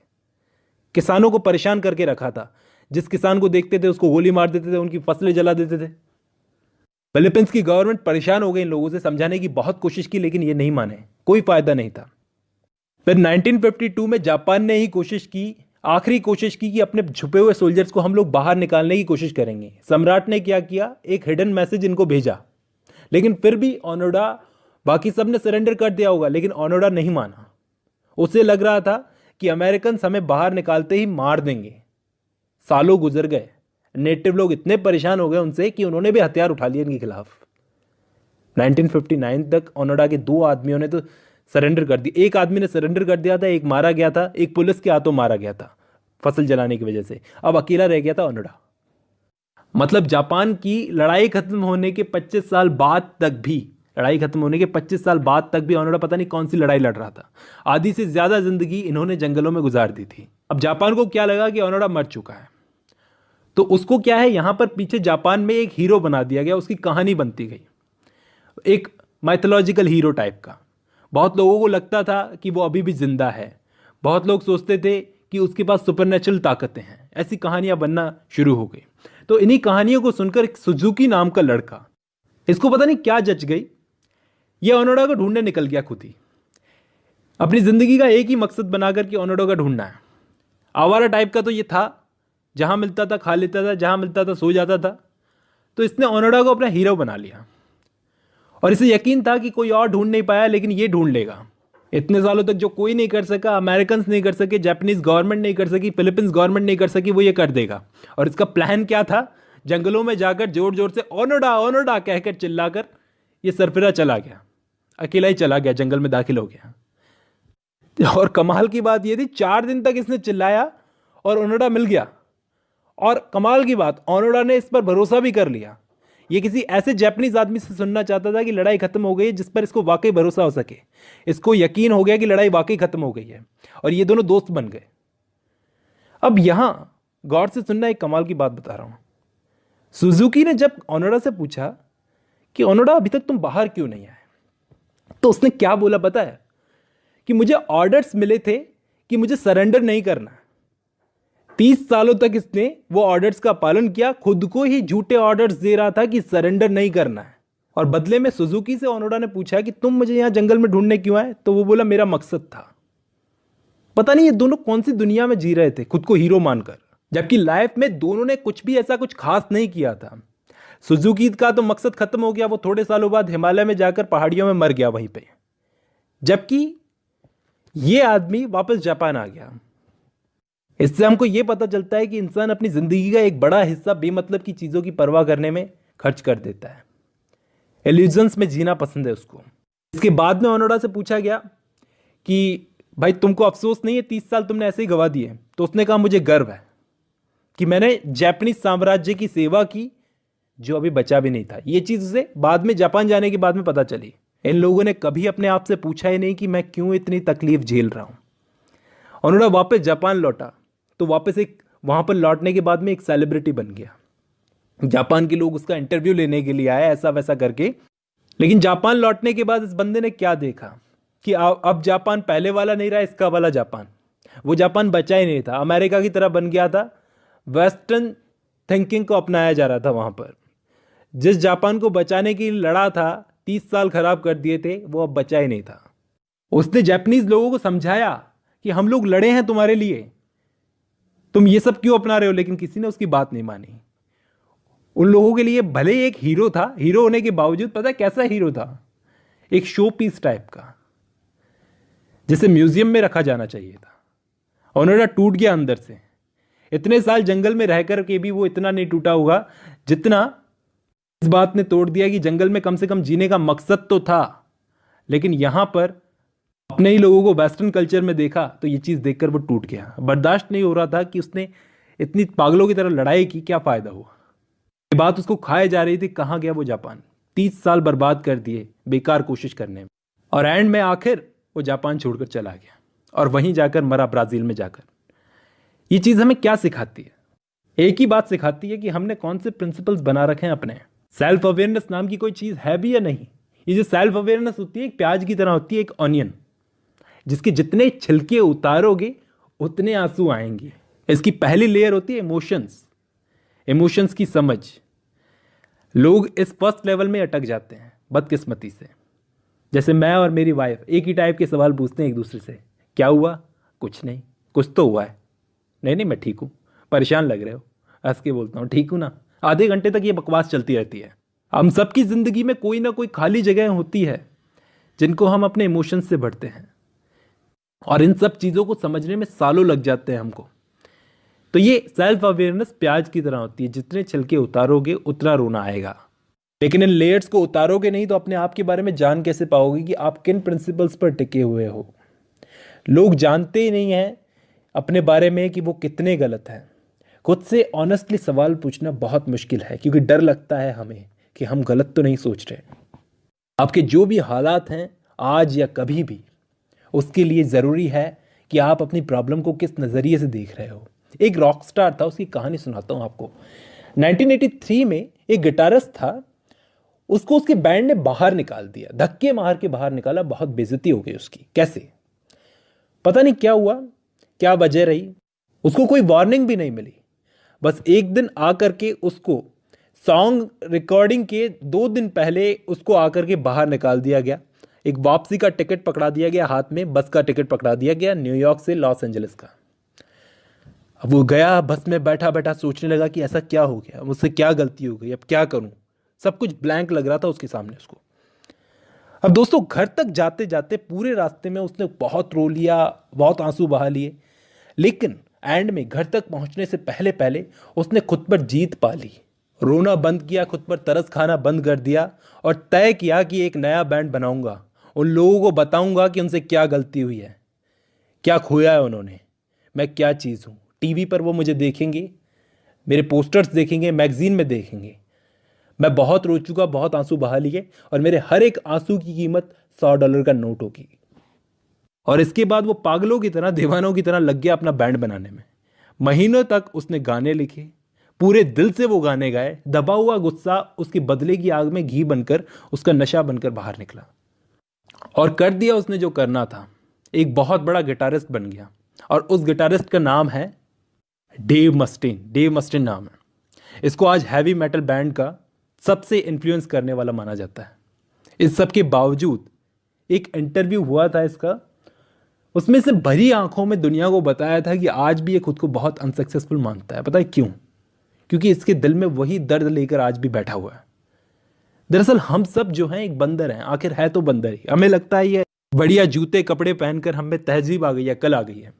किसानों को परेशान करके रखा था जिस किसान को देखते थे उसको गोली मार देते थे उनकी फसलें जला देते थे फिलिपींस की गवर्नमेंट परेशान हो गई इन लोगों से समझाने की बहुत कोशिश की लेकिन ये नहीं माने कोई फायदा नहीं था फिर 1952 में जापान ने ही कोशिश की आखिरी कोशिश की कि अपने छुपे हुए सोल्जर्स को हम लोग बाहर निकालने की कोशिश करेंगे सम्राट ने क्या किया एक हिडन मैसेज इनको भेजा लेकिन फिर भी ऑनोडा बाकी सब ने सरेंडर कर दिया होगा लेकिन ऑनोडा नहीं माना उसे लग रहा था कि अमेरिकन हमें बाहर निकालते ही मार देंगे सालों गुजर गए नेटिव लोग इतने परेशान हो गए उनसे कि उन्होंने भी हथियार उठा लिए इनके खिलाफ 1959 तक ओनोडा के दो आदमियों ने तो सरेंडर कर दिया एक आदमी ने सरेंडर कर दिया था एक मारा गया था एक पुलिस के हाथों मारा गया था फसल जलाने की वजह से अब अकेला रह गया था ओनोडा मतलब जापान की लड़ाई खत्म होने के 25 साल बाद तक भी लड़ाई खत्म होने के 25 साल बाद तक भी ओनोडा पता नहीं कौन सी लड़ाई लड़ रहा था आधी से ज़्यादा ज़िंदगी इन्होंने जंगलों में गुजार दी थी अब जापान को क्या लगा कि ओनोडा मर चुका है तो उसको क्या है यहां पर पीछे जापान में एक हीरो बना दिया गया उसकी कहानी बनती गई एक माइथोलॉजिकल हीरो टाइप का बहुत लोगों को लगता था कि वो अभी भी जिंदा है बहुत लोग सोचते थे कि उसके पास सुपरनेचुरल ताकतें हैं ऐसी कहानियां बनना शुरू हो गई तो इन्हीं कहानियों को सुनकर एक सुजुकी नाम का लड़का इसको पता नहीं क्या जच गई ये ओनोडा को ढूंढने निकल गया खुद ही अपनी ज़िंदगी का एक ही मकसद बनाकर कि ओनोडो का ढूंढना है आवारा टाइप का तो ये था जहाँ मिलता था खा लेता था जहाँ मिलता था सो जाता था तो इसने ओनोडा को अपना हीरो बना लिया और इसे यकीन था कि कोई और ढूंढ नहीं पाया लेकिन ये ढूंढ लेगा इतने सालों तक जो कोई नहीं कर सका अमेरिकन नहीं कर सके जापानीज़ गवर्नमेंट नहीं कर सकी फिलीपींस गवर्नमेंट नहीं कर सकी वो ये कर देगा और इसका प्लान क्या था जंगलों में जाकर जोर जोर से ओनोडा ओनोडा कहकर चिल्लाकर ये सरफिरा चला गया अकेला ही चला गया जंगल में दाखिल हो गया और कमाल की बात ये थी चार दिन तक इसने चिल्लाया और ओनोडा मिल गया और कमाल की बात ऑनोडा ने इस पर भरोसा भी कर लिया ये किसी ऐसे जैपनीज आदमी से सुनना चाहता था कि लड़ाई खत्म हो गई है जिस पर इसको वाकई भरोसा हो सके इसको यकीन हो गया कि लड़ाई वाकई खत्म हो गई है और ये दोनों दोस्त बन गए अब यहां गौर से सुनना एक कमाल की बात बता रहा हूँ सुजुकी ने जब ओनोडा से पूछा कि ओनोडा अभी तक तुम बाहर क्यों नहीं आए तो उसने क्या बोला बताया कि मुझे ऑर्डर्स मिले थे कि मुझे सरेंडर नहीं करना तीस सालों तक इसने वो ऑर्डर्स का पालन किया खुद को ही झूठे ऑर्डर्स दे रहा था कि सरेंडर नहीं करना है और बदले में सुजुकी से ओनोडा ने पूछा कि तुम मुझे यहाँ जंगल में ढूंढने क्यों आए तो वो बोला मेरा मकसद था पता नहीं ये दोनों कौन सी दुनिया में जी रहे थे खुद को हीरो मानकर जबकि लाइफ में दोनों ने कुछ भी ऐसा कुछ खास नहीं किया था सुजुकी का तो मकसद खत्म हो गया वो थोड़े सालों बाद हिमालय में जाकर पहाड़ियों में मर गया वहीं पे जबकि ये आदमी वापस जापान आ गया इससे हमको ये पता चलता है कि इंसान अपनी ज़िंदगी का एक बड़ा हिस्सा बेमतलब की चीज़ों की परवाह करने में खर्च कर देता है एल्यूजन्स में जीना पसंद है उसको इसके बाद में ओनोडा से पूछा गया कि भाई तुमको अफसोस नहीं है तीस साल तुमने ऐसे ही गवा दिए तो उसने कहा मुझे गर्व है कि मैंने जापानीज साम्राज्य की सेवा की जो अभी बचा भी नहीं था ये चीज़ उसे बाद में जापान जाने के बाद में पता चली इन लोगों ने कभी अपने आप से पूछा ही नहीं कि मैं क्यों इतनी तकलीफ झेल रहा हूँ उन्होंने वापस जापान लौटा तो वापस एक वहाँ पर लौटने के बाद में एक सेलिब्रिटी बन गया जापान के लोग उसका इंटरव्यू लेने के लिए आए ऐसा वैसा करके लेकिन जापान लौटने के बाद इस बंदे ने क्या देखा कि अब जापान पहले वाला नहीं रहा इसका वाला जापान वो जापान बचा ही नहीं था अमेरिका की तरह बन गया था वेस्टर्न थिंकिंग को अपनाया जा रहा था वहाँ पर जिस जापान को बचाने की लड़ा था तीस साल खराब कर दिए थे वो अब बचा ही नहीं था उसने जैपनीज लोगों को समझाया कि हम लोग लड़े हैं तुम्हारे लिए तुम ये सब क्यों अपना रहे हो लेकिन किसी ने उसकी बात नहीं मानी उन लोगों के लिए भले एक हीरो था हीरो होने के बावजूद पता है कैसा हीरो था एक शो पीस टाइप का जिसे म्यूजियम में रखा जाना चाहिए था उन्होंने टूट गया अंदर से इतने साल जंगल में रह करके के भी वो इतना नहीं टूटा होगा जितना इस बात ने तोड़ दिया कि जंगल में कम से कम जीने का मकसद तो था लेकिन यहां पर अपने ही लोगों को वेस्टर्न कल्चर में देखा तो ये चीज़ देखकर वो टूट गया बर्दाश्त नहीं हो रहा था कि उसने इतनी पागलों की तरह लड़ाई की क्या फ़ायदा हुआ ये बात उसको खाए जा रही थी कहाँ गया वो जापान तीस साल बर्बाद कर दिए बेकार कोशिश करने में और एंड में आखिर वो जापान छोड़कर चला गया और वहीं जाकर मरा ब्राज़ील में जाकर ये चीज़ हमें क्या सिखाती है एक ही बात सिखाती है कि हमने कौन से प्रिंसिपल्स बना रखे हैं अपने सेल्फ अवेयरनेस नाम की कोई चीज़ है भी या नहीं ये जो सेल्फ अवेयरनेस होती है एक प्याज की तरह होती है एक ऑनियन जिसके जितने छिलके उतारोगे उतने आंसू आएंगे इसकी पहली लेयर होती है इमोशंस इमोशंस की समझ लोग इस फर्स्ट लेवल में अटक जाते हैं बदकिस्मती से जैसे मैं और मेरी वाइफ एक ही टाइप के सवाल पूछते हैं एक दूसरे से क्या हुआ कुछ नहीं कुछ तो हुआ है नहीं नहीं मैं ठीक हूँ परेशान लग रहे हो हंस के बोलता हूँ ठीक हूँ ना आधे घंटे तक ये बकवास चलती रहती है हम सबकी ज़िंदगी में कोई ना कोई खाली जगह होती है जिनको हम अपने इमोशंस से भरते हैं और इन सब चीज़ों को समझने में सालों लग जाते हैं हमको तो ये सेल्फ अवेयरनेस प्याज की तरह होती है जितने छिलके उतारोगे उतना रोना आएगा लेकिन इन लेयर्स को उतारोगे नहीं तो अपने आप के बारे में जान कैसे पाओगे कि आप किन प्रिंसिपल्स पर टिके हुए हो लोग जानते ही नहीं हैं अपने बारे में कि वो कितने गलत हैं खुद से ऑनेस्टली सवाल पूछना बहुत मुश्किल है क्योंकि डर लगता है हमें कि हम गलत तो नहीं सोच रहे आपके जो भी हालात हैं आज या कभी भी उसके लिए ज़रूरी है कि आप अपनी प्रॉब्लम को किस नज़रिए से देख रहे हो एक रॉक स्टार था उसकी कहानी सुनाता हूँ आपको 1983 में एक गिटारिस्ट था उसको उसके बैंड ने बाहर निकाल दिया धक्के मार के बाहर निकाला बहुत बेजती हो गई उसकी कैसे पता नहीं क्या हुआ क्या वजह रही उसको कोई वार्निंग भी नहीं मिली बस एक दिन आकर के उसको सॉन्ग रिकॉर्डिंग के दो दिन पहले उसको आकर के बाहर निकाल दिया गया एक वापसी का टिकट पकड़ा दिया गया हाथ में बस का टिकट पकड़ा दिया गया न्यूयॉर्क से लॉस एंजलिस का अब वो गया बस में बैठा बैठा सोचने लगा कि ऐसा क्या हो गया मुझसे क्या गलती हो गई अब क्या करूं सब कुछ ब्लैंक लग रहा था उसके सामने उसको अब दोस्तों घर तक जाते जाते पूरे रास्ते में उसने बहुत रो लिया बहुत आंसू बहा लिए लेकिन एंड में घर तक पहुंचने से पहले पहले उसने खुद पर जीत पा ली रोना बंद किया खुद पर तरस खाना बंद कर दिया और तय किया कि एक नया बैंड बनाऊंगा उन लोगों को बताऊंगा कि उनसे क्या गलती हुई है क्या खोया है उन्होंने मैं क्या चीज़ हूँ टीवी पर वो मुझे देखेंगे मेरे पोस्टर्स देखेंगे मैगज़ीन में देखेंगे मैं बहुत रो चुका बहुत आंसू बहा लिए और मेरे हर एक आंसू की कीमत सौ डॉलर का नोट होगी और इसके बाद वो पागलों की तरह दीवानों की तरह लग गया अपना बैंड बनाने में महीनों तक उसने गाने लिखे पूरे दिल से वो गाने गाए दबा हुआ गुस्सा उसके बदले की आग में घी बनकर उसका नशा बनकर बाहर निकला और कर दिया उसने जो करना था एक बहुत बड़ा गिटारिस्ट बन गया और उस गिटारिस्ट का नाम है डेव मस्टिन डेव मस्टिन नाम है इसको आज हैवी मेटल बैंड का सबसे इन्फ्लुएंस करने वाला माना जाता है इस सब के बावजूद एक इंटरव्यू हुआ था इसका उसमें से भरी आंखों में दुनिया को बताया था कि आज भी ये खुद को बहुत अनसक्सेसफुल मानता है पता है क्यों क्योंकि इसके दिल में वही दर्द लेकर आज भी बैठा हुआ है दरअसल हम सब जो हैं एक बंदर हैं आखिर है तो बंदर ही हमें लगता है ये बढ़िया जूते कपड़े पहनकर हमें तहजीब आ गई है कल आ गई है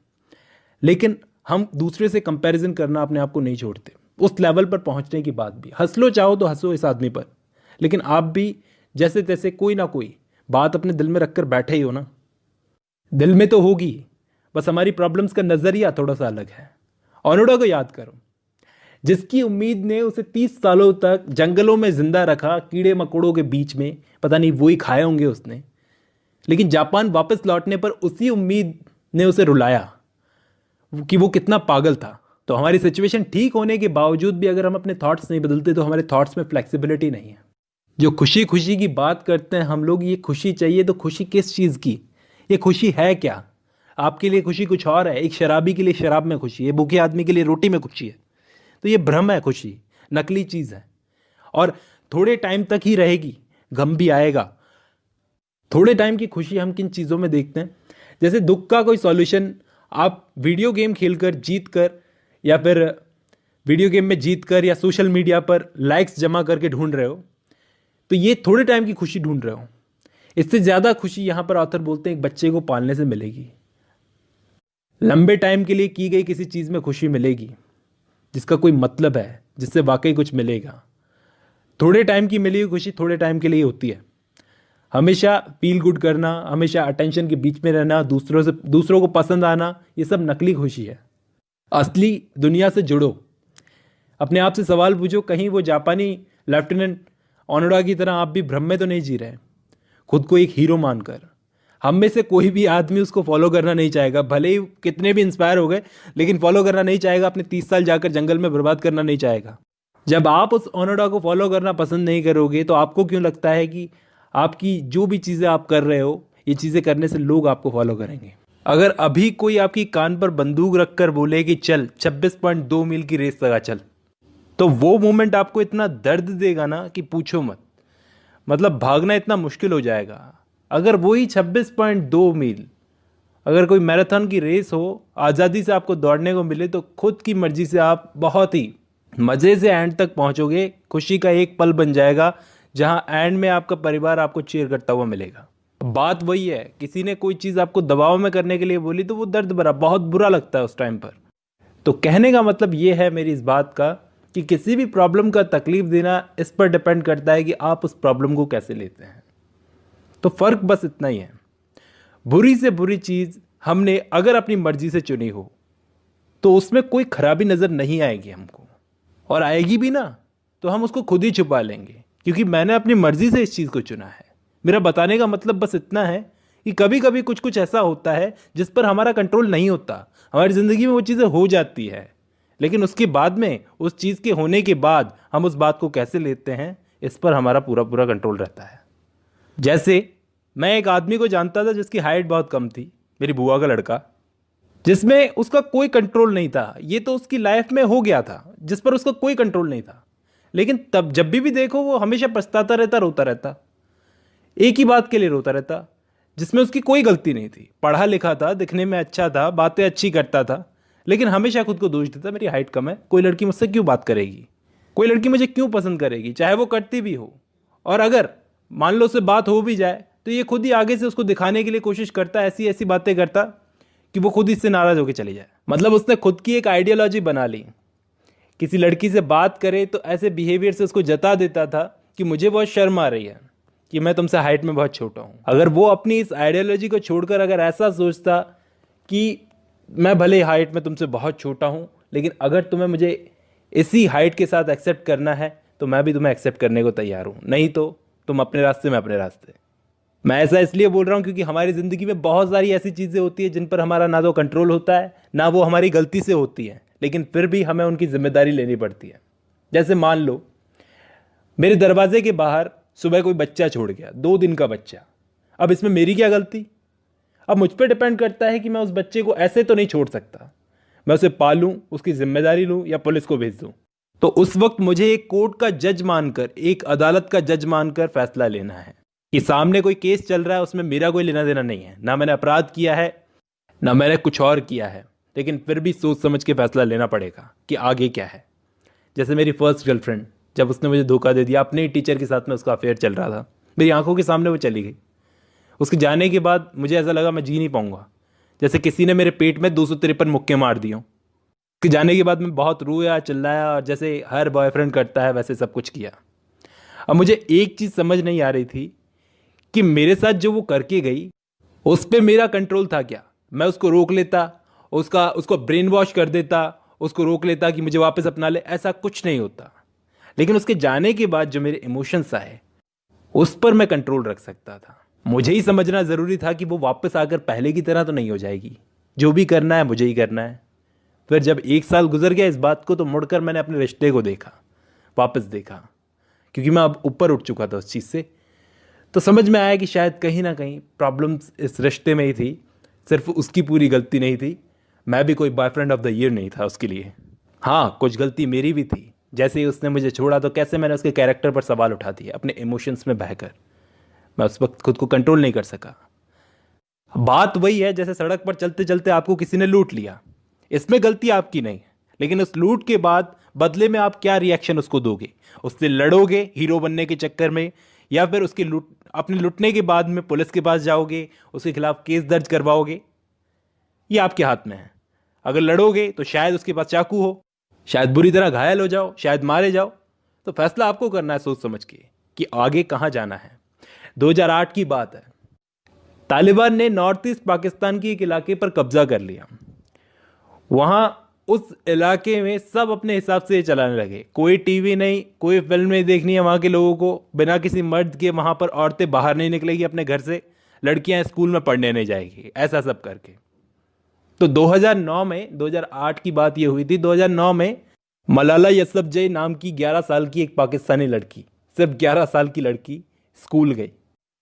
लेकिन हम दूसरे से कंपैरिजन करना अपने आप को नहीं छोड़ते उस लेवल पर पहुंचने की बात भी हंस लो चाहो तो हंसो इस आदमी पर लेकिन आप भी जैसे तैसे कोई ना कोई बात अपने दिल में रखकर बैठे ही हो ना दिल में तो होगी बस हमारी प्रॉब्लम्स का नज़रिया थोड़ा सा अलग है अनुड़ा को याद करो जिसकी उम्मीद ने उसे तीस सालों तक जंगलों में जिंदा रखा कीड़े मकोड़ों के बीच में पता नहीं वो ही खाए होंगे उसने लेकिन जापान वापस लौटने पर उसी उम्मीद ने उसे रुलाया कि वो कितना पागल था तो हमारी सिचुएशन ठीक होने के बावजूद भी अगर हम अपने थॉट्स नहीं बदलते तो हमारे थॉट्स में फ्लेक्सिबिलिटी नहीं है जो खुशी खुशी की बात करते हैं हम लोग ये खुशी चाहिए तो खुशी किस चीज़ की ये खुशी है क्या आपके लिए खुशी कुछ और है एक शराबी के लिए शराब में खुशी है भूखे आदमी के लिए रोटी में खुशी है तो ये भ्रम है खुशी नकली चीज़ है और थोड़े टाइम तक ही रहेगी गम भी आएगा थोड़े टाइम की खुशी हम किन चीज़ों में देखते हैं जैसे दुख का कोई सॉल्यूशन आप वीडियो गेम खेलकर जीत कर या फिर वीडियो गेम में जीत कर या सोशल मीडिया पर लाइक्स जमा करके ढूंढ रहे हो तो ये थोड़े टाइम की खुशी ढूंढ रहे हो इससे ज़्यादा खुशी यहाँ पर ऑथर बोलते हैं एक बच्चे को पालने से मिलेगी लंबे टाइम के लिए की गई किसी चीज़ में खुशी मिलेगी जिसका कोई मतलब है जिससे वाकई कुछ मिलेगा थोड़े टाइम की मिली हुई खुशी थोड़े टाइम के लिए होती है हमेशा फील गुड करना हमेशा अटेंशन के बीच में रहना दूसरों से दूसरों को पसंद आना ये सब नकली खुशी है असली दुनिया से जुड़ो अपने आप से सवाल पूछो कहीं वो जापानी लेफ्टिनेंट ऑनोडा की तरह आप भी भ्रम में तो नहीं जी रहे खुद को एक हीरो मानकर हम में से कोई भी आदमी उसको फॉलो करना नहीं चाहेगा भले ही कितने भी इंस्पायर हो गए लेकिन फॉलो करना नहीं चाहेगा अपने तीस साल जाकर जंगल में बर्बाद करना नहीं चाहेगा जब आप उस ऑनोडा को फॉलो करना पसंद नहीं करोगे तो आपको क्यों लगता है कि आपकी जो भी चीज़ें आप कर रहे हो ये चीज़ें करने से लोग आपको फॉलो करेंगे अगर अभी कोई आपकी कान पर बंदूक रखकर बोले कि चल 26.2 मील की रेस लगा चल तो वो मोमेंट आपको इतना दर्द देगा ना कि पूछो मत मतलब भागना इतना मुश्किल हो जाएगा अगर वही 26.2 मील अगर कोई मैराथन की रेस हो आज़ादी से आपको दौड़ने को मिले तो खुद की मर्जी से आप बहुत ही मज़े से एंड तक पहुंचोगे खुशी का एक पल बन जाएगा जहां एंड में आपका परिवार आपको चेयर करता हुआ मिलेगा बात वही है किसी ने कोई चीज़ आपको दबाव में करने के लिए बोली तो वो दर्द भरा बहुत बुरा लगता है उस टाइम पर तो कहने का मतलब ये है मेरी इस बात का कि किसी भी प्रॉब्लम का तकलीफ देना इस पर डिपेंड करता है कि आप उस प्रॉब्लम को कैसे लेते हैं तो फ़र्क बस इतना ही है बुरी से बुरी चीज़ हमने अगर अपनी मर्जी से चुनी हो तो उसमें कोई खराबी नज़र नहीं आएगी हमको और आएगी भी ना तो हम उसको खुद ही छुपा लेंगे क्योंकि मैंने अपनी मर्जी से इस चीज़ को चुना है मेरा बताने का मतलब बस इतना है कि कभी कभी कुछ कुछ ऐसा होता है जिस पर हमारा कंट्रोल नहीं होता हमारी ज़िंदगी में वो चीज़ें हो जाती है लेकिन उसके बाद में उस चीज़ के होने के बाद हम उस बात को कैसे लेते हैं इस पर हमारा पूरा पूरा कंट्रोल रहता है जैसे मैं एक आदमी को जानता था जिसकी हाइट बहुत कम थी मेरी बुआ का लड़का जिसमें उसका कोई कंट्रोल नहीं था ये तो उसकी लाइफ में हो गया था जिस पर उसका कोई कंट्रोल नहीं था लेकिन तब जब भी भी देखो वो हमेशा पछताता रहता रोता रहता एक ही बात के लिए रोता रहता जिसमें उसकी कोई गलती नहीं थी पढ़ा लिखा था दिखने में अच्छा था बातें अच्छी करता था लेकिन हमेशा खुद को दोष देता मेरी हाइट कम है कोई लड़की मुझसे क्यों बात करेगी कोई लड़की मुझे क्यों पसंद करेगी चाहे वो करती भी हो और अगर मान लो उससे बात हो भी जाए तो ये खुद ही आगे से उसको दिखाने के लिए कोशिश करता ऐसी ऐसी बातें करता कि वो खुद इससे नाराज़ होकर चली जाए मतलब उसने खुद की एक आइडियोलॉजी बना ली किसी लड़की से बात करे तो ऐसे बिहेवियर से उसको जता देता था कि मुझे बहुत शर्म आ रही है कि मैं तुमसे हाइट में बहुत छोटा हूँ अगर वो अपनी इस आइडियोलॉजी को छोड़कर अगर ऐसा सोचता कि मैं भले ही हाइट में तुमसे बहुत छोटा हूँ लेकिन अगर तुम्हें मुझे इसी हाइट के साथ एक्सेप्ट करना है तो मैं भी तुम्हें एक्सेप्ट करने को तैयार हूँ नहीं तो तुम अपने रास्ते में अपने रास्ते मैं ऐसा इसलिए बोल रहा हूँ क्योंकि हमारी ज़िंदगी में बहुत सारी ऐसी चीज़ें होती है जिन पर हमारा ना तो कंट्रोल होता है ना वो हमारी गलती से होती है लेकिन फिर भी हमें उनकी जिम्मेदारी लेनी पड़ती है जैसे मान लो मेरे दरवाजे के बाहर सुबह कोई बच्चा छोड़ गया दो दिन का बच्चा अब इसमें मेरी क्या गलती अब मुझ पर डिपेंड करता है कि मैं उस बच्चे को ऐसे तो नहीं छोड़ सकता मैं उसे पालूँ उसकी जिम्मेदारी लूँ या पुलिस को भेज दूँ तो उस वक्त मुझे एक कोर्ट का जज मानकर एक अदालत का जज मानकर फैसला लेना है कि सामने कोई केस चल रहा है उसमें मेरा कोई लेना देना नहीं है ना मैंने अपराध किया है ना मैंने कुछ और किया है लेकिन फिर भी सोच समझ के फैसला लेना पड़ेगा कि आगे क्या है जैसे मेरी फर्स्ट गर्लफ्रेंड जब उसने मुझे धोखा दे दिया अपने ही टीचर के साथ में उसका अफेयर चल रहा था मेरी आंखों के सामने वो चली गई उसके जाने के बाद मुझे ऐसा लगा मैं जी नहीं पाऊंगा जैसे किसी ने मेरे पेट में दो सौ तिरपन मुक्के मार दिए कि जाने के बाद मैं बहुत रोया चिल्लाया और जैसे हर बॉयफ्रेंड करता है वैसे सब कुछ किया अब मुझे एक चीज़ समझ नहीं आ रही थी कि मेरे साथ जो वो करके गई उस पर मेरा कंट्रोल था क्या मैं उसको रोक लेता उसका उसको ब्रेन वॉश कर देता उसको रोक लेता कि मुझे वापस अपना ले ऐसा कुछ नहीं होता लेकिन उसके जाने के बाद जो मेरे इमोशंस आए उस पर मैं कंट्रोल रख सकता था मुझे ही समझना ज़रूरी था कि वो वापस आकर पहले की तरह तो नहीं हो जाएगी जो भी करना है मुझे ही करना है फिर जब एक साल गुजर गया इस बात को तो मुड़कर मैंने अपने रिश्ते को देखा वापस देखा क्योंकि मैं अब ऊपर उठ चुका था उस चीज़ से तो समझ में आया कि शायद कहीं ना कहीं प्रॉब्लम इस रिश्ते में ही थी सिर्फ उसकी पूरी गलती नहीं थी मैं भी कोई बॉयफ्रेंड ऑफ द ईयर नहीं था उसके लिए हाँ कुछ गलती मेरी भी थी जैसे ही उसने मुझे छोड़ा तो कैसे मैंने उसके कैरेक्टर पर सवाल उठा दिया अपने इमोशंस में बहकर मैं उस वक्त खुद को कंट्रोल नहीं कर सका बात वही है जैसे सड़क पर चलते चलते आपको किसी ने लूट लिया इसमें गलती आपकी नहीं लेकिन उस लूट के बाद बदले में आप क्या रिएक्शन उसको दोगे उससे लड़ोगे हीरो बनने के चक्कर में या फिर उसके लूट अपने लुटने के बाद में पुलिस के पास जाओगे उसके खिलाफ केस दर्ज करवाओगे ये आपके हाथ में है अगर लड़ोगे तो शायद उसके पास चाकू हो शायद बुरी तरह घायल हो जाओ शायद मारे जाओ तो फैसला आपको करना है सोच समझ के कि आगे कहाँ जाना है 2008 की बात है तालिबान ने नॉर्थ ईस्ट पाकिस्तान के एक इलाके पर कब्जा कर लिया वहाँ उस इलाके में सब अपने हिसाब से चलाने लगे कोई टीवी नहीं कोई फिल्म नहीं देखनी है वहाँ के लोगों को बिना किसी मर्द के वहाँ पर औरतें बाहर नहीं निकलेगी अपने घर से लड़कियाँ स्कूल में पढ़ने नहीं जाएगी ऐसा सब करके तो 2009 में 2008 की बात ये हुई थी 2009 में मलाला यसबजई नाम की 11 साल की एक पाकिस्तानी लड़की सिर्फ 11 साल की लड़की स्कूल गई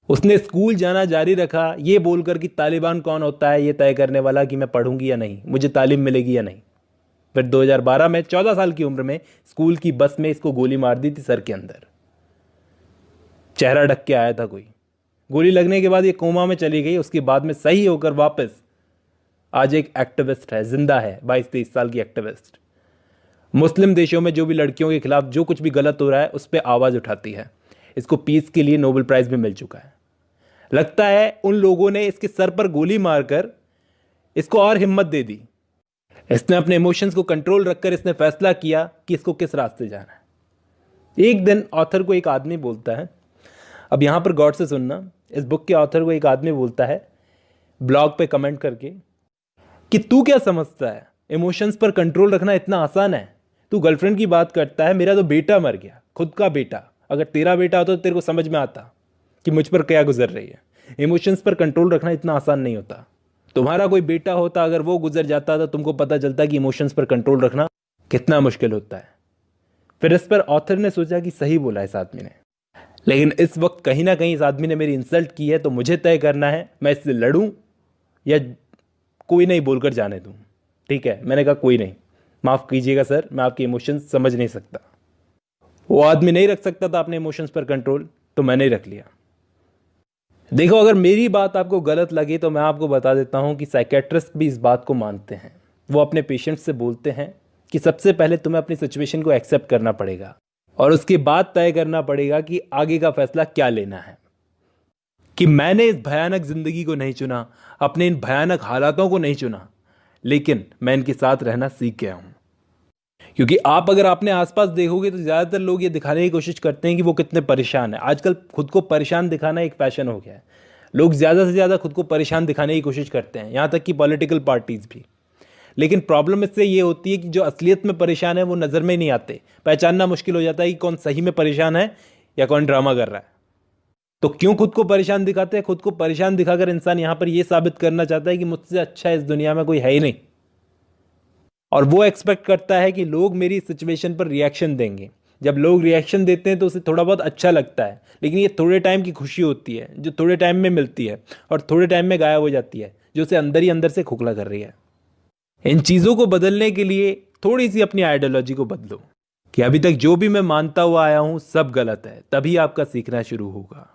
उसने स्कूल जाना जारी रखा ये बोलकर कि तालिबान कौन होता है ये तय करने वाला कि मैं पढ़ूंगी या नहीं मुझे तालीम मिलेगी या नहीं फिर 2012 में 14 साल की उम्र में स्कूल की बस में इसको गोली मार दी थी सर के अंदर चेहरा ढक के आया था कोई गोली लगने के बाद ये कोमा में चली गई उसके बाद में सही होकर वापस आज एक एक्टिविस्ट है जिंदा है बाईस तेईस साल की एक्टिविस्ट मुस्लिम देशों में जो भी लड़कियों के खिलाफ जो कुछ भी गलत हो रहा है उस पर आवाज़ उठाती है इसको पीस के लिए नोबेल प्राइज़ भी मिल चुका है लगता है उन लोगों ने इसके सर पर गोली मारकर इसको और हिम्मत दे दी इसने अपने इमोशंस को कंट्रोल रखकर इसने फैसला किया कि इसको किस रास्ते जाना है एक दिन ऑथर को एक आदमी बोलता है अब यहाँ पर गौर से सुनना इस बुक के ऑथर को एक आदमी बोलता है ब्लॉग पे कमेंट करके कि तू क्या समझता है इमोशंस पर कंट्रोल रखना इतना आसान है तू गर्लफ्रेंड की बात करता है मेरा तो बेटा मर गया खुद का बेटा अगर तेरा बेटा होता तो तेरे को समझ में आता कि मुझ पर क्या गुजर रही है इमोशंस पर कंट्रोल रखना इतना आसान नहीं होता तुम्हारा कोई बेटा होता अगर वो गुजर जाता तो तुमको पता चलता कि इमोशंस पर कंट्रोल रखना कितना मुश्किल होता है फिर इस पर ऑथर ने सोचा कि सही बोला इस आदमी ने लेकिन इस वक्त कहीं ना कहीं इस आदमी ने मेरी इंसल्ट की है तो मुझे तय करना है मैं इससे लड़ूं या कोई नहीं बोलकर जाने दूँ ठीक है मैंने कहा कोई नहीं माफ़ कीजिएगा सर मैं आपके इमोशंस समझ नहीं सकता वो आदमी नहीं रख सकता था अपने इमोशंस पर कंट्रोल तो मैंने रख लिया देखो अगर मेरी बात आपको गलत लगी तो मैं आपको बता देता हूँ कि साइकेट्रिस्ट भी इस बात को मानते हैं वो अपने पेशेंट्स से बोलते हैं कि सबसे पहले तुम्हें अपनी सिचुएशन को एक्सेप्ट करना पड़ेगा और उसके बाद तय करना पड़ेगा कि आगे का फैसला क्या लेना है कि मैंने इस भयानक ज़िंदगी को नहीं चुना अपने इन भयानक हालातों को नहीं चुना लेकिन मैं इनके साथ रहना सीख गया हूँ क्योंकि आप अगर अपने आसपास देखोगे तो ज़्यादातर लोग ये दिखाने की कोशिश करते हैं कि वो कितने परेशान हैं आजकल खुद को परेशान दिखाना एक फैशन हो गया है लोग ज़्यादा से ज़्यादा खुद को परेशान दिखाने की कोशिश करते हैं यहाँ तक कि पॉलिटिकल पार्टीज़ भी लेकिन प्रॉब्लम इससे ये होती है कि जो असलियत में परेशान है वो नज़र में नहीं आते पहचानना मुश्किल हो जाता है कि कौन सही में परेशान है या कौन ड्रामा कर रहा है तो क्यों खुद को परेशान दिखाते हैं खुद को परेशान दिखाकर इंसान यहाँ पर यह साबित करना चाहता है कि मुझसे अच्छा इस दुनिया में कोई है ही नहीं और वो एक्सपेक्ट करता है कि लोग मेरी सिचुएशन पर रिएक्शन देंगे जब लोग रिएक्शन देते हैं तो उसे थोड़ा बहुत अच्छा लगता है लेकिन ये थोड़े टाइम की खुशी होती है जो थोड़े टाइम में मिलती है और थोड़े टाइम में गायब हो जाती है जो उसे अंदर ही अंदर से खोखला कर रही है इन चीज़ों को बदलने के लिए थोड़ी सी अपनी आइडियोलॉजी को बदलो कि अभी तक जो भी मैं मानता हुआ आया हूँ सब गलत है तभी आपका सीखना शुरू होगा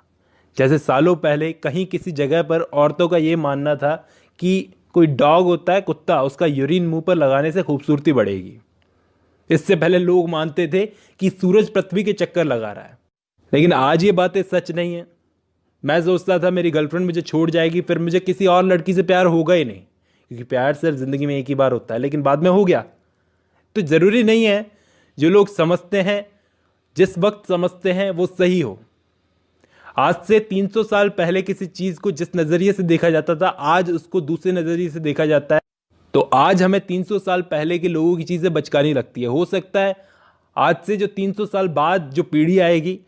जैसे सालों पहले कहीं किसी जगह पर औरतों का ये मानना था कि कोई डॉग होता है कुत्ता उसका यूरिन मुंह पर लगाने से खूबसूरती बढ़ेगी इससे पहले लोग मानते थे कि सूरज पृथ्वी के चक्कर लगा रहा है लेकिन आज ये बातें सच नहीं है मैं सोचता था मेरी गर्लफ्रेंड मुझे छोड़ जाएगी फिर मुझे किसी और लड़की से प्यार होगा ही नहीं क्योंकि प्यार सिर्फ ज़िंदगी में एक ही बार होता है लेकिन बाद में हो गया तो ज़रूरी नहीं है जो लोग समझते हैं जिस वक्त समझते हैं वो सही हो आज से 300 साल पहले किसी चीज़ को जिस नज़रिए से देखा जाता था आज उसको दूसरे नज़रिए से देखा जाता है तो आज हमें 300 साल पहले के लोगों की चीज़ें बचकानी लगती है हो सकता है आज से जो 300 साल बाद जो पीढ़ी आएगी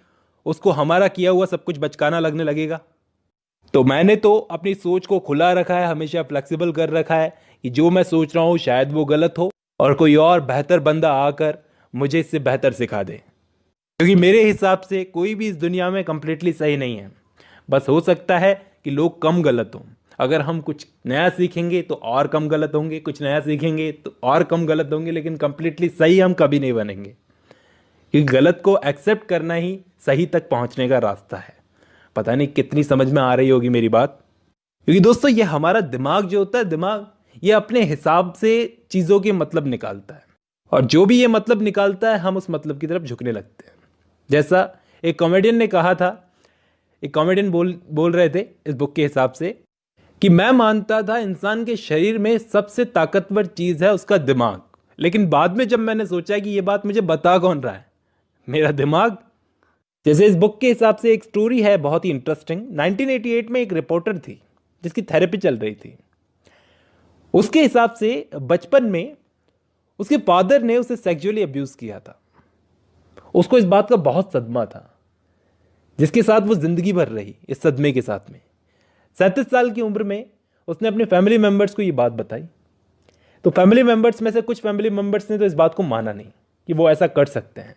उसको हमारा किया हुआ सब कुछ बचकाना लगने लगेगा तो मैंने तो अपनी सोच को खुला रखा है हमेशा फ्लेक्सिबल कर रखा है कि जो मैं सोच रहा हूँ शायद वो गलत हो और कोई और बेहतर बंदा आकर मुझे इससे बेहतर सिखा दे क्योंकि मेरे हिसाब से कोई भी इस दुनिया में कम्प्लीटली सही नहीं है बस हो सकता है कि लोग कम गलत हों अगर हम कुछ नया सीखेंगे तो और कम गलत होंगे कुछ नया सीखेंगे तो और कम गलत होंगे लेकिन कम्प्लीटली सही हम कभी नहीं बनेंगे क्योंकि गलत को एक्सेप्ट करना ही सही तक पहुंचने का रास्ता है पता नहीं कितनी समझ में आ रही होगी मेरी बात क्योंकि दोस्तों ये हमारा दिमाग जो होता है दिमाग ये अपने हिसाब से चीज़ों के मतलब निकालता है और जो भी ये मतलब निकालता है हम उस मतलब की तरफ झुकने लगते हैं जैसा एक कॉमेडियन ने कहा था एक कॉमेडियन बोल बोल रहे थे इस बुक के हिसाब से कि मैं मानता था इंसान के शरीर में सबसे ताकतवर चीज़ है उसका दिमाग लेकिन बाद में जब मैंने सोचा कि ये बात मुझे बता कौन रहा है मेरा दिमाग जैसे इस बुक के हिसाब से एक स्टोरी है बहुत ही इंटरेस्टिंग 1988 में एक रिपोर्टर थी जिसकी थेरेपी चल रही थी उसके हिसाब से बचपन में उसके फादर ने उसे सेक्सुअली अब्यूज़ किया था उसको इस बात का बहुत सदमा था जिसके साथ वो ज़िंदगी भर रही इस सदमे के साथ में सैंतीस साल की उम्र में उसने अपने फैमिली मेम्बर्स को ये बात बताई तो फैमिली मेम्बर्स में से कुछ फैमिली मेम्बर्स ने तो इस बात को माना नहीं कि वो ऐसा कर सकते हैं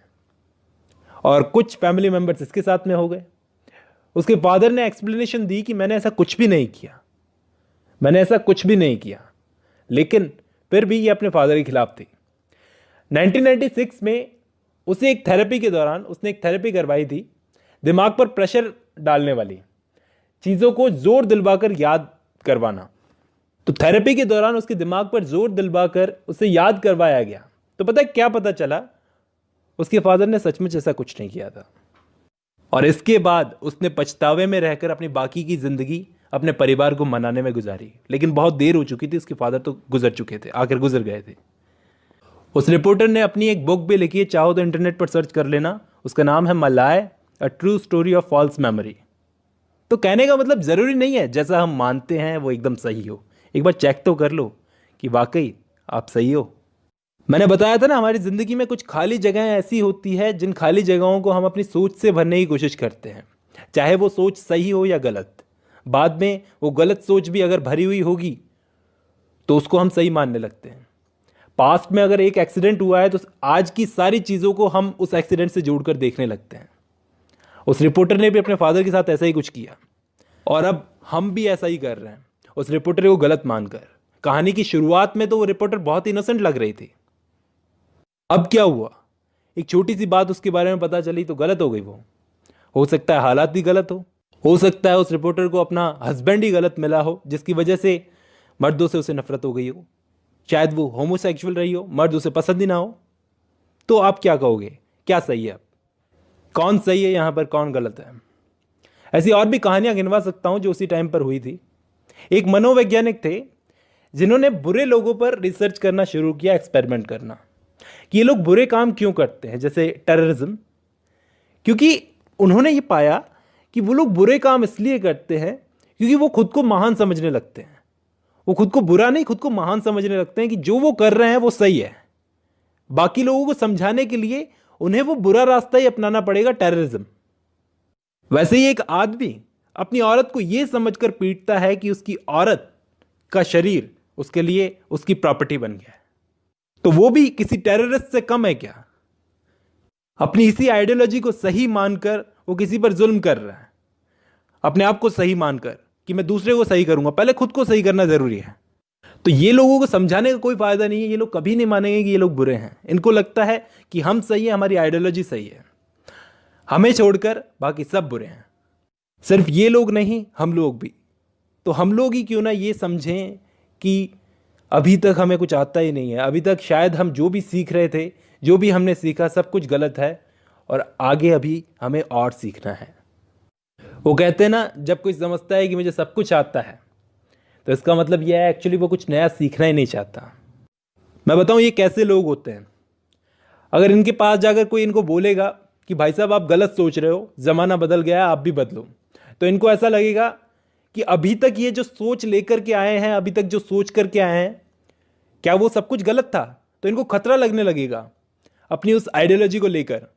और कुछ फैमिली मेम्बर्स इसके साथ में हो गए उसके फादर ने एक्सप्लेनेशन दी कि मैंने ऐसा कुछ भी नहीं किया मैंने ऐसा कुछ भी नहीं किया लेकिन फिर भी ये अपने फादर के खिलाफ थी 1996 में उसे एक थेरेपी के दौरान उसने एक थेरेपी करवाई थी दिमाग पर प्रेशर डालने वाली चीज़ों को जोर दिलवाकर याद करवाना तो थेरेपी के दौरान उसके दिमाग पर जोर दिलवाकर उसे याद करवाया गया तो पता है क्या पता चला उसके फादर ने सचमुच ऐसा कुछ नहीं किया था और इसके बाद उसने पछतावे में रहकर अपनी बाकी की ज़िंदगी अपने परिवार को मनाने में गुजारी लेकिन बहुत देर हो चुकी थी उसके फादर तो गुजर चुके थे आकर गुजर गए थे उस रिपोर्टर ने अपनी एक बुक भी लिखी है चाहो तो इंटरनेट पर सर्च कर लेना उसका नाम है मलाय a true story of false memory तो कहने का मतलब ज़रूरी नहीं है जैसा हम मानते हैं वो एकदम सही हो एक बार चेक तो कर लो कि वाकई आप सही हो मैंने बताया था ना हमारी ज़िंदगी में कुछ खाली जगहें ऐसी होती है जिन खाली जगहों को हम अपनी सोच से भरने की कोशिश करते हैं चाहे वो सोच सही हो या गलत बाद में वो गलत सोच भी अगर भरी हुई होगी तो उसको हम सही मानने लगते हैं पास्ट में अगर एक एक्सीडेंट हुआ है तो आज की सारी चीज़ों को हम उस एक्सीडेंट से जोड़कर देखने लगते हैं उस रिपोर्टर ने भी अपने फादर के साथ ऐसा ही कुछ किया और अब हम भी ऐसा ही कर रहे हैं उस रिपोर्टर को गलत मानकर कहानी की शुरुआत में तो वो रिपोर्टर बहुत इनोसेंट लग रही थी अब क्या हुआ एक छोटी सी बात उसके बारे में पता चली तो गलत हो गई वो हो सकता है हालात भी गलत हो हो सकता है उस रिपोर्टर को अपना हस्बैंड ही गलत मिला हो जिसकी वजह से मर्दों से उसे नफरत हो गई हो शायद वो होमोसेक्सुअल रही हो मर्द उसे पसंद ही ना हो तो आप क्या कहोगे क्या सही है कौन सही है यहाँ पर कौन गलत है ऐसी और भी कहानियाँ गिनवा सकता हूँ जो उसी टाइम पर हुई थी एक मनोवैज्ञानिक थे जिन्होंने बुरे लोगों पर रिसर्च करना शुरू किया एक्सपेरिमेंट करना कि ये लोग बुरे काम क्यों करते हैं जैसे टेररिज्म क्योंकि उन्होंने ये पाया कि वो लोग बुरे काम इसलिए करते हैं क्योंकि वो खुद को महान समझने लगते हैं वो खुद को बुरा नहीं खुद को महान समझने लगते हैं कि जो वो कर रहे हैं वो सही है बाकी लोगों को समझाने के लिए उन्हें वो बुरा रास्ता ही अपनाना पड़ेगा टेररिज्म वैसे ही एक आदमी अपनी औरत को यह समझकर पीटता है कि उसकी औरत का शरीर उसके लिए उसकी प्रॉपर्टी बन गया है तो वो भी किसी टेररिस्ट से कम है क्या अपनी इसी आइडियोलॉजी को सही मानकर वो किसी पर जुल्म कर रहा है अपने आप को सही मानकर कि मैं दूसरे को सही करूंगा पहले खुद को सही करना ज़रूरी है तो ये लोगों को समझाने का कोई फ़ायदा नहीं है ये लोग कभी नहीं मानेंगे कि ये लोग बुरे हैं इनको लगता है कि हम सही हैं हमारी आइडियोलॉजी सही है हमें छोड़कर बाकी सब बुरे हैं सिर्फ ये लोग नहीं हम लोग भी तो हम लोग ही क्यों ना ये समझें कि अभी तक हमें कुछ आता ही नहीं है अभी तक शायद हम जो भी सीख रहे थे जो भी हमने सीखा सब कुछ गलत है और आगे अभी हमें और सीखना है वो कहते हैं ना जब कोई समझता है कि मुझे सब कुछ आता है तो इसका मतलब यह है एक्चुअली वो कुछ नया सीखना ही नहीं चाहता मैं बताऊँ ये कैसे लोग होते हैं अगर इनके पास जाकर कोई इनको बोलेगा कि भाई साहब आप गलत सोच रहे हो ज़माना बदल गया है आप भी बदलो तो इनको ऐसा लगेगा कि अभी तक ये जो सोच लेकर के आए हैं अभी तक जो सोच करके आए हैं क्या वो सब कुछ गलत था तो इनको खतरा लगने लगेगा अपनी उस आइडियोलॉजी को लेकर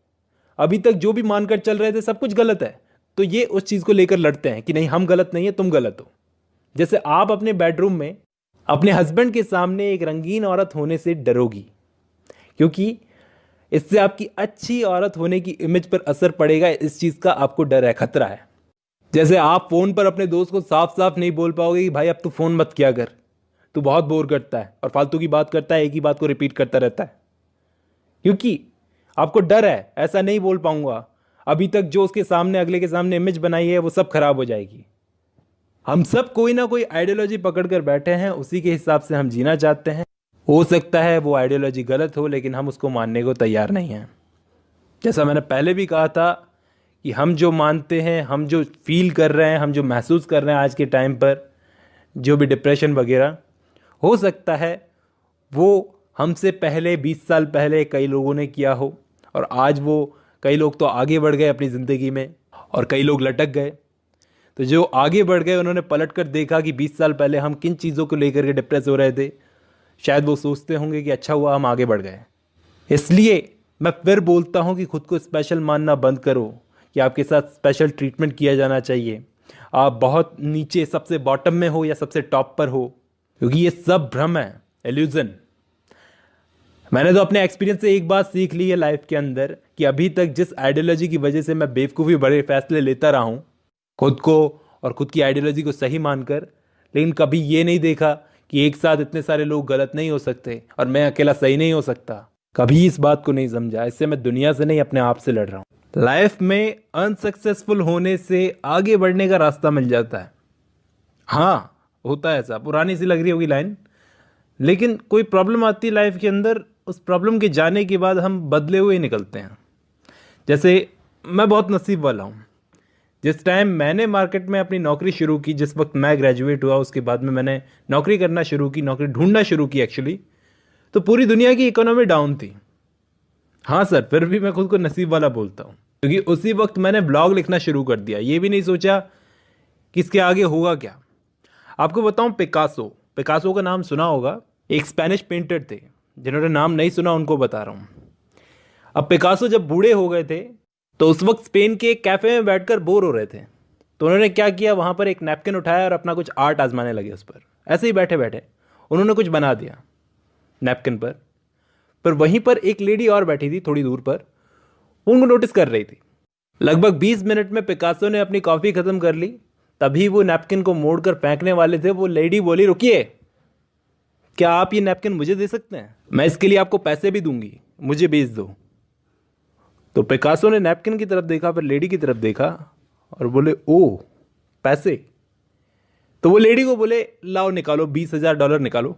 अभी तक जो भी मानकर चल रहे थे सब कुछ गलत है तो ये उस चीज़ को लेकर लड़ते हैं कि नहीं हम गलत नहीं है तुम गलत हो जैसे आप अपने बेडरूम में अपने हस्बैंड के सामने एक रंगीन औरत होने से डरोगी क्योंकि इससे आपकी अच्छी औरत होने की इमेज पर असर पड़ेगा इस चीज़ का आपको डर है खतरा है जैसे आप फ़ोन पर अपने दोस्त को साफ साफ नहीं बोल पाओगे कि भाई अब तू फ़ोन मत किया कर तू बहुत बोर करता है और फालतू की बात करता है एक ही बात को रिपीट करता रहता है क्योंकि आपको डर है ऐसा नहीं बोल पाऊंगा अभी तक जो उसके सामने अगले के सामने इमेज बनाई है वो सब खराब हो जाएगी हम सब कोई ना कोई आइडियोलॉजी पकड़ कर बैठे हैं उसी के हिसाब से हम जीना चाहते हैं हो सकता है वो आइडियोलॉजी गलत हो लेकिन हम उसको मानने को तैयार नहीं हैं जैसा मैंने पहले भी कहा था कि हम जो मानते हैं हम जो फील कर रहे हैं हम जो महसूस कर रहे हैं आज के टाइम पर जो भी डिप्रेशन वगैरह हो सकता है वो हमसे पहले 20 साल पहले कई लोगों ने किया हो और आज वो कई लोग तो आगे बढ़ गए अपनी ज़िंदगी में और कई लोग लटक गए तो जो आगे बढ़ गए उन्होंने पलट कर देखा कि 20 साल पहले हम किन चीज़ों को लेकर के डिप्रेस हो रहे थे शायद वो सोचते होंगे कि अच्छा हुआ हम आगे बढ़ गए इसलिए मैं फिर बोलता हूँ कि खुद को स्पेशल मानना बंद करो कि आपके साथ स्पेशल ट्रीटमेंट किया जाना चाहिए आप बहुत नीचे सबसे बॉटम में हो या सबसे टॉप पर हो क्योंकि ये सब भ्रम है एल्यूज़न मैंने तो अपने एक्सपीरियंस से एक बात सीख ली है लाइफ के अंदर कि अभी तक जिस आइडियोलॉजी की वजह से मैं बेवकूफ़ी बड़े फैसले लेता रहा हूँ खुद को और खुद की आइडियोलॉजी को सही मानकर लेकिन कभी ये नहीं देखा कि एक साथ इतने सारे लोग गलत नहीं हो सकते और मैं अकेला सही नहीं हो सकता कभी इस बात को नहीं समझा इससे मैं दुनिया से नहीं अपने आप से लड़ रहा हूँ लाइफ में अनसक्सेसफुल होने से आगे बढ़ने का रास्ता मिल जाता है हाँ होता है ऐसा पुरानी सी लग रही होगी लाइन लेकिन कोई प्रॉब्लम आती है लाइफ के अंदर उस प्रॉब्लम के जाने के बाद हम बदले हुए निकलते हैं जैसे मैं बहुत नसीब वाला हूँ जिस टाइम मैंने मार्केट में अपनी नौकरी शुरू की जिस वक्त मैं ग्रेजुएट हुआ उसके बाद में मैंने नौकरी करना शुरू की नौकरी ढूंढना शुरू की एक्चुअली तो पूरी दुनिया की इकोनॉमी डाउन थी हाँ सर फिर भी मैं खुद को नसीब वाला बोलता हूँ क्योंकि उसी वक्त मैंने ब्लॉग लिखना शुरू कर दिया ये भी नहीं सोचा कि इसके आगे होगा क्या आपको बताऊँ पिकासो पिकासो का नाम सुना होगा एक स्पेनिश पेंटर थे जिन्होंने नाम नहीं सुना उनको बता रहा हूँ अब पिकासो जब बूढ़े हो गए थे तो उस वक्त स्पेन के एक कैफ़े में बैठकर बोर हो रहे थे तो उन्होंने क्या किया वहाँ पर एक नैपकिन उठाया और अपना कुछ आर्ट आजमाने लगे उस पर ऐसे ही बैठे बैठे उन्होंने कुछ बना दिया नैपकिन पर पर वहीं पर एक लेडी और बैठी थी थोड़ी दूर पर उनको नोटिस कर रही थी लगभग बीस मिनट में पिकासो ने अपनी कॉफ़ी ख़त्म कर ली तभी वो नैपकिन को मोड़कर फेंकने वाले थे वो लेडी बोली रुकिए क्या आप ये नैपकिन मुझे दे सकते हैं मैं इसके लिए आपको पैसे भी दूंगी मुझे बेच दो तो पिकासो ने नैपकिन की तरफ देखा फिर लेडी की तरफ देखा और बोले ओ पैसे तो वो लेडी को बोले लाओ निकालो बीस हज़ार डॉलर निकालो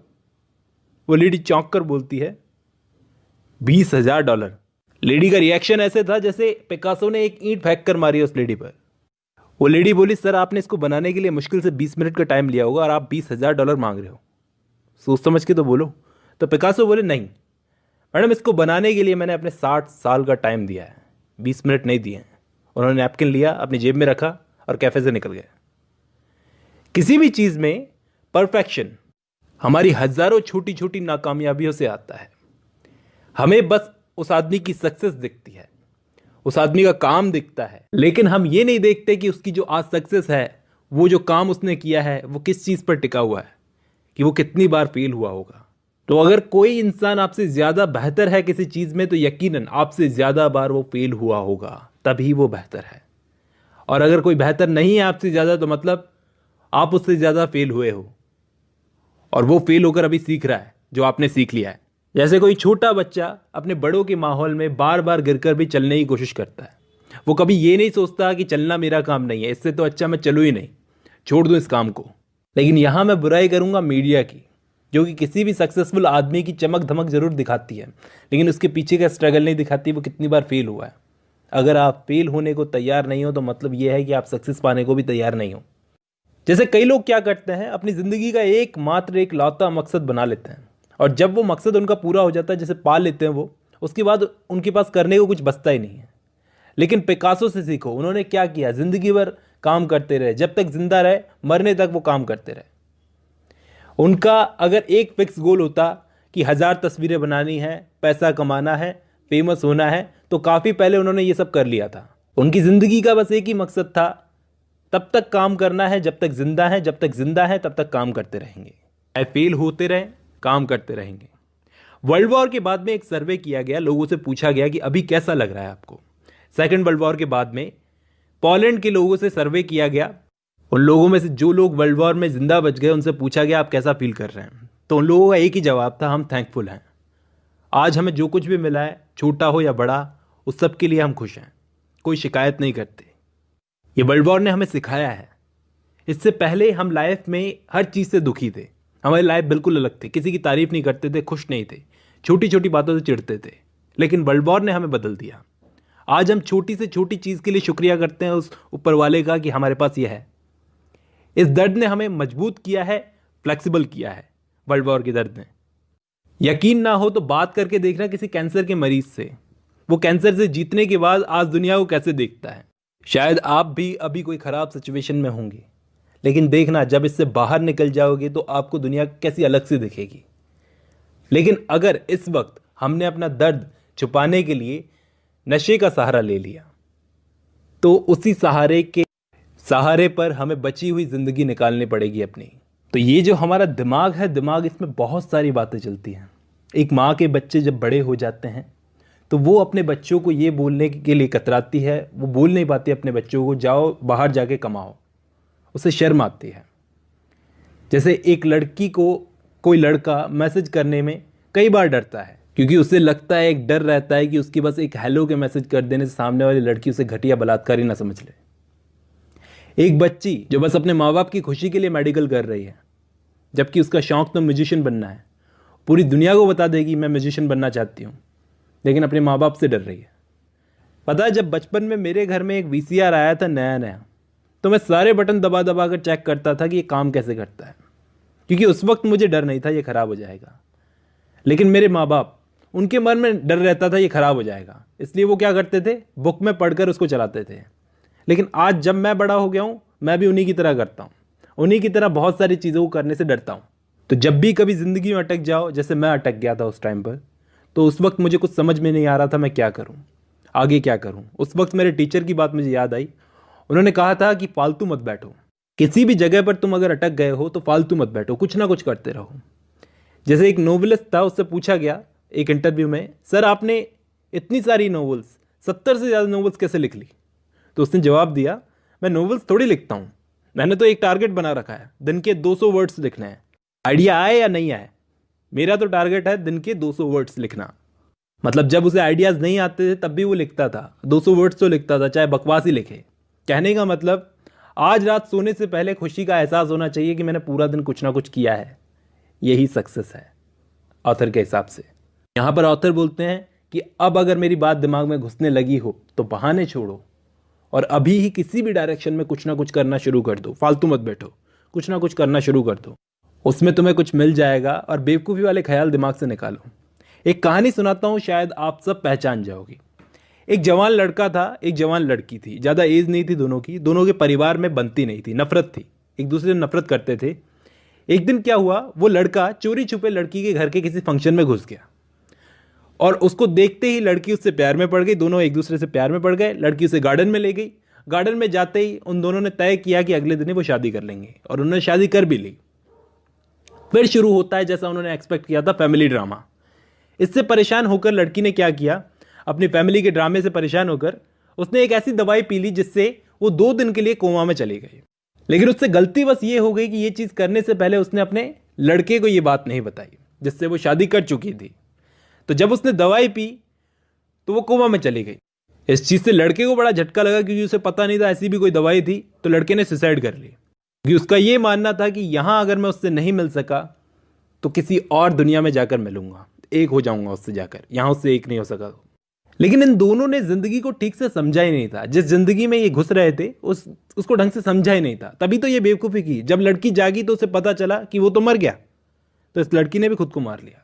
वो लेडी चौंक कर बोलती है बीस हज़ार डॉलर लेडी का रिएक्शन ऐसे था जैसे पिकासो ने एक ईंट फेंक कर मारी उस लेडी पर वो लेडी बोली सर आपने इसको बनाने के लिए मुश्किल से बीस मिनट का टाइम लिया होगा और आप बीस हज़ार डॉलर मांग रहे हो सोच समझ के तो बोलो तो पिकासो बोले नहीं मैडम इसको बनाने के लिए मैंने अपने साठ साल का टाइम दिया है बीस मिनट नहीं दिए उन्होंने नैपकिन लिया अपनी जेब में रखा और कैफ़े से निकल गए किसी भी चीज़ में परफेक्शन हमारी हज़ारों छोटी छोटी नाकामयाबियों से आता है हमें बस उस आदमी की सक्सेस दिखती है उस आदमी का काम दिखता है लेकिन हम ये नहीं देखते कि उसकी जो आज सक्सेस है वो जो काम उसने किया है वो किस चीज़ पर टिका हुआ है कि वो कितनी बार फेल हुआ होगा तो अगर कोई इंसान आपसे ज़्यादा बेहतर है किसी चीज़ में तो यकीनन आपसे ज़्यादा बार वो फेल हुआ होगा तभी वो बेहतर है और अगर कोई बेहतर नहीं है आपसे ज़्यादा तो मतलब आप उससे ज़्यादा फेल हुए हो और वो फेल होकर अभी सीख रहा है जो आपने सीख लिया है जैसे कोई छोटा बच्चा अपने बड़ों के माहौल में बार बार गिरकर भी चलने की कोशिश करता है वो कभी ये नहीं सोचता कि चलना मेरा काम नहीं है इससे तो अच्छा मैं चलूँ ही नहीं छोड़ दूँ इस काम को लेकिन यहाँ मैं बुराई करूँगा मीडिया की जो कि किसी भी सक्सेसफुल आदमी की चमक धमक जरूर दिखाती है लेकिन उसके पीछे का स्ट्रगल नहीं दिखाती वो कितनी बार फेल हुआ है अगर आप फेल होने को तैयार नहीं हो तो मतलब ये है कि आप सक्सेस पाने को भी तैयार नहीं हो जैसे कई लोग क्या करते हैं अपनी ज़िंदगी का एकमात्र एक लौता मकसद बना लेते हैं और जब वो मकसद उनका पूरा हो जाता है जैसे पा लेते हैं वो उसके बाद उनके पास करने को कुछ बचता ही नहीं है लेकिन पिकासो से सीखो उन्होंने क्या किया ज़िंदगी भर काम करते रहे जब तक जिंदा रहे मरने तक वो काम करते रहे उनका अगर एक फिक्स गोल होता कि हज़ार तस्वीरें बनानी है पैसा कमाना है फेमस होना है तो काफ़ी पहले उन्होंने ये सब कर लिया था उनकी ज़िंदगी का बस एक ही मकसद था तब तक काम करना है जब तक जिंदा है जब तक जिंदा है तब तक काम करते रहेंगे चाहे फेल होते रहें काम करते रहेंगे वर्ल्ड वॉर के बाद में एक सर्वे किया गया लोगों से पूछा गया कि अभी कैसा लग रहा है आपको सेकेंड वर्ल्ड वॉर के बाद में पोलैंड के लोगों से सर्वे किया गया उन लोगों में से जो लोग वर्ल्ड वॉर में ज़िंदा बच गए उनसे पूछा गया आप कैसा फील कर रहे हैं तो उन लोगों का एक ही जवाब था हम थैंकफुल हैं आज हमें जो कुछ भी मिला है छोटा हो या बड़ा उस सब के लिए हम खुश हैं कोई शिकायत नहीं करते ये वर्ल्ड वॉर ने हमें सिखाया है इससे पहले हम लाइफ में हर चीज़ से दुखी थे हमारी लाइफ बिल्कुल अलग थी किसी की तारीफ नहीं करते थे खुश नहीं थे छोटी छोटी बातों से चिढ़ते थे लेकिन वर्ल्ड वॉर ने हमें बदल दिया आज हम छोटी से छोटी चीज़ के लिए शुक्रिया करते हैं उस ऊपर वाले का कि हमारे पास यह है इस दर्द ने हमें मजबूत किया है फ्लेक्सिबल किया है वर्ल्ड वॉर के दर्द ने यकीन ना हो तो बात करके देखना किसी कैंसर के मरीज से वो कैंसर से जीतने के बाद आज दुनिया को कैसे देखता है शायद आप भी अभी कोई ख़राब सिचुएशन में होंगे लेकिन देखना जब इससे बाहर निकल जाओगे तो आपको दुनिया कैसी अलग से दिखेगी लेकिन अगर इस वक्त हमने अपना दर्द छुपाने के लिए नशे का सहारा ले लिया तो उसी सहारे के सहारे पर हमें बची हुई ज़िंदगी निकालनी पड़ेगी अपनी तो ये जो हमारा दिमाग है दिमाग इसमें बहुत सारी बातें चलती हैं एक माँ के बच्चे जब बड़े हो जाते हैं तो वो अपने बच्चों को ये बोलने के लिए कतराती है वो बोल नहीं पाती अपने बच्चों को जाओ बाहर जाके कमाओ उसे शर्म आती है जैसे एक लड़की को कोई लड़का मैसेज करने में कई बार डरता है क्योंकि उसे लगता है एक डर रहता है कि उसकी बस एक हेलो के मैसेज कर देने से सामने वाली लड़की उसे घटिया बलात्कार ही ना समझ ले एक बच्ची जो बस अपने माँ बाप की खुशी के लिए मेडिकल कर रही है जबकि उसका शौक तो म्यूजिशियन बनना है पूरी दुनिया को बता देगी मैं म्यूजिशियन बनना चाहती हूँ लेकिन अपने माँ बाप से डर रही है पता है जब बचपन में मेरे घर में एक वी आया था नया नया तो मैं सारे बटन दबा दबा कर चेक करता था कि ये काम कैसे करता है क्योंकि उस वक्त मुझे डर नहीं था ये ख़राब हो जाएगा लेकिन मेरे माँ बाप उनके मन में डर रहता था ये खराब हो जाएगा इसलिए वो क्या करते थे बुक में पढ़कर उसको चलाते थे लेकिन आज जब मैं बड़ा हो गया हूँ मैं भी उन्हीं की तरह करता हूँ उन्हीं की तरह बहुत सारी चीज़ों को करने से डरता हूँ तो जब भी कभी ज़िंदगी में अटक जाओ जैसे मैं अटक गया था उस टाइम पर तो उस वक्त मुझे कुछ समझ में नहीं आ रहा था मैं क्या करूँ आगे क्या करूँ उस वक्त मेरे टीचर की बात मुझे याद आई उन्होंने कहा था कि फालतू मत बैठो किसी भी जगह पर तुम अगर अटक गए हो तो फालतू मत बैठो कुछ ना कुछ करते रहो जैसे एक नोवेलिस्ट था उससे पूछा गया एक इंटरव्यू में सर आपने इतनी सारी नॉवेल्स सत्तर से ज़्यादा नॉवेल्स कैसे लिख ली तो उसने जवाब दिया मैं नॉवेल्स थोड़ी लिखता हूँ मैंने तो एक टारगेट बना रखा है दिन के 200 वर्ड्स लिखने हैं आइडिया आए या नहीं आए मेरा तो टारगेट है दिन के 200 वर्ड्स लिखना मतलब जब उसे आइडियाज़ नहीं आते थे तब भी वो लिखता था 200 वर्ड्स तो लिखता था चाहे बकवास ही लिखे कहने का मतलब आज रात सोने से पहले खुशी का एहसास होना चाहिए कि मैंने पूरा दिन कुछ ना कुछ किया है यही सक्सेस है ऑथर के हिसाब से यहाँ पर ऑथर बोलते हैं कि अब अगर मेरी बात दिमाग में घुसने लगी हो तो बहाने छोड़ो और अभी ही किसी भी डायरेक्शन में कुछ ना कुछ करना शुरू कर दो फालतू मत बैठो कुछ ना कुछ करना शुरू कर दो उसमें तुम्हें कुछ मिल जाएगा और बेवकूफ़ी वाले ख्याल दिमाग से निकालो एक कहानी सुनाता हूँ शायद आप सब पहचान जाओगे एक जवान लड़का था एक जवान लड़की थी ज़्यादा एज नहीं थी दोनों की दोनों के परिवार में बनती नहीं थी नफरत थी एक दूसरे नफरत करते थे एक दिन क्या हुआ वो लड़का चोरी छुपे लड़की के घर के किसी फंक्शन में घुस गया और उसको देखते ही लड़की उससे प्यार में पड़ गई दोनों एक दूसरे से प्यार में पड़ गए लड़की उसे गार्डन में ले गई गार्डन में जाते ही उन दोनों ने तय किया कि अगले दिन वो शादी कर लेंगे और उन्होंने शादी कर भी ली फिर शुरू होता है जैसा उन्होंने एक्सपेक्ट किया था फैमिली ड्रामा इससे परेशान होकर लड़की ने क्या किया अपनी फैमिली के ड्रामे से परेशान होकर उसने एक ऐसी दवाई पी ली जिससे वो दो दिन के लिए कोमा में चली गई लेकिन उससे गलती बस ये हो गई कि ये चीज़ करने से पहले उसने अपने लड़के को ये बात नहीं बताई जिससे वो शादी कर चुकी थी तो जब उसने दवाई पी तो वो कोमा में चली गई इस चीज़ से लड़के को बड़ा झटका लगा क्योंकि उसे पता नहीं था ऐसी भी कोई दवाई थी तो लड़के ने सुसाइड कर ली क्योंकि उसका ये मानना था कि यहाँ अगर मैं उससे नहीं मिल सका तो किसी और दुनिया में जाकर मिलूंगा एक हो जाऊंगा उससे जाकर यहाँ उससे एक नहीं हो सका लेकिन इन दोनों ने ज़िंदगी को ठीक से समझा ही नहीं था जिस ज़िंदगी में ये घुस रहे थे उस उसको ढंग से समझा ही नहीं था तभी तो ये बेवकूफ़ी की जब लड़की जागी तो उसे पता चला कि वो तो मर गया तो इस लड़की ने भी खुद को मार लिया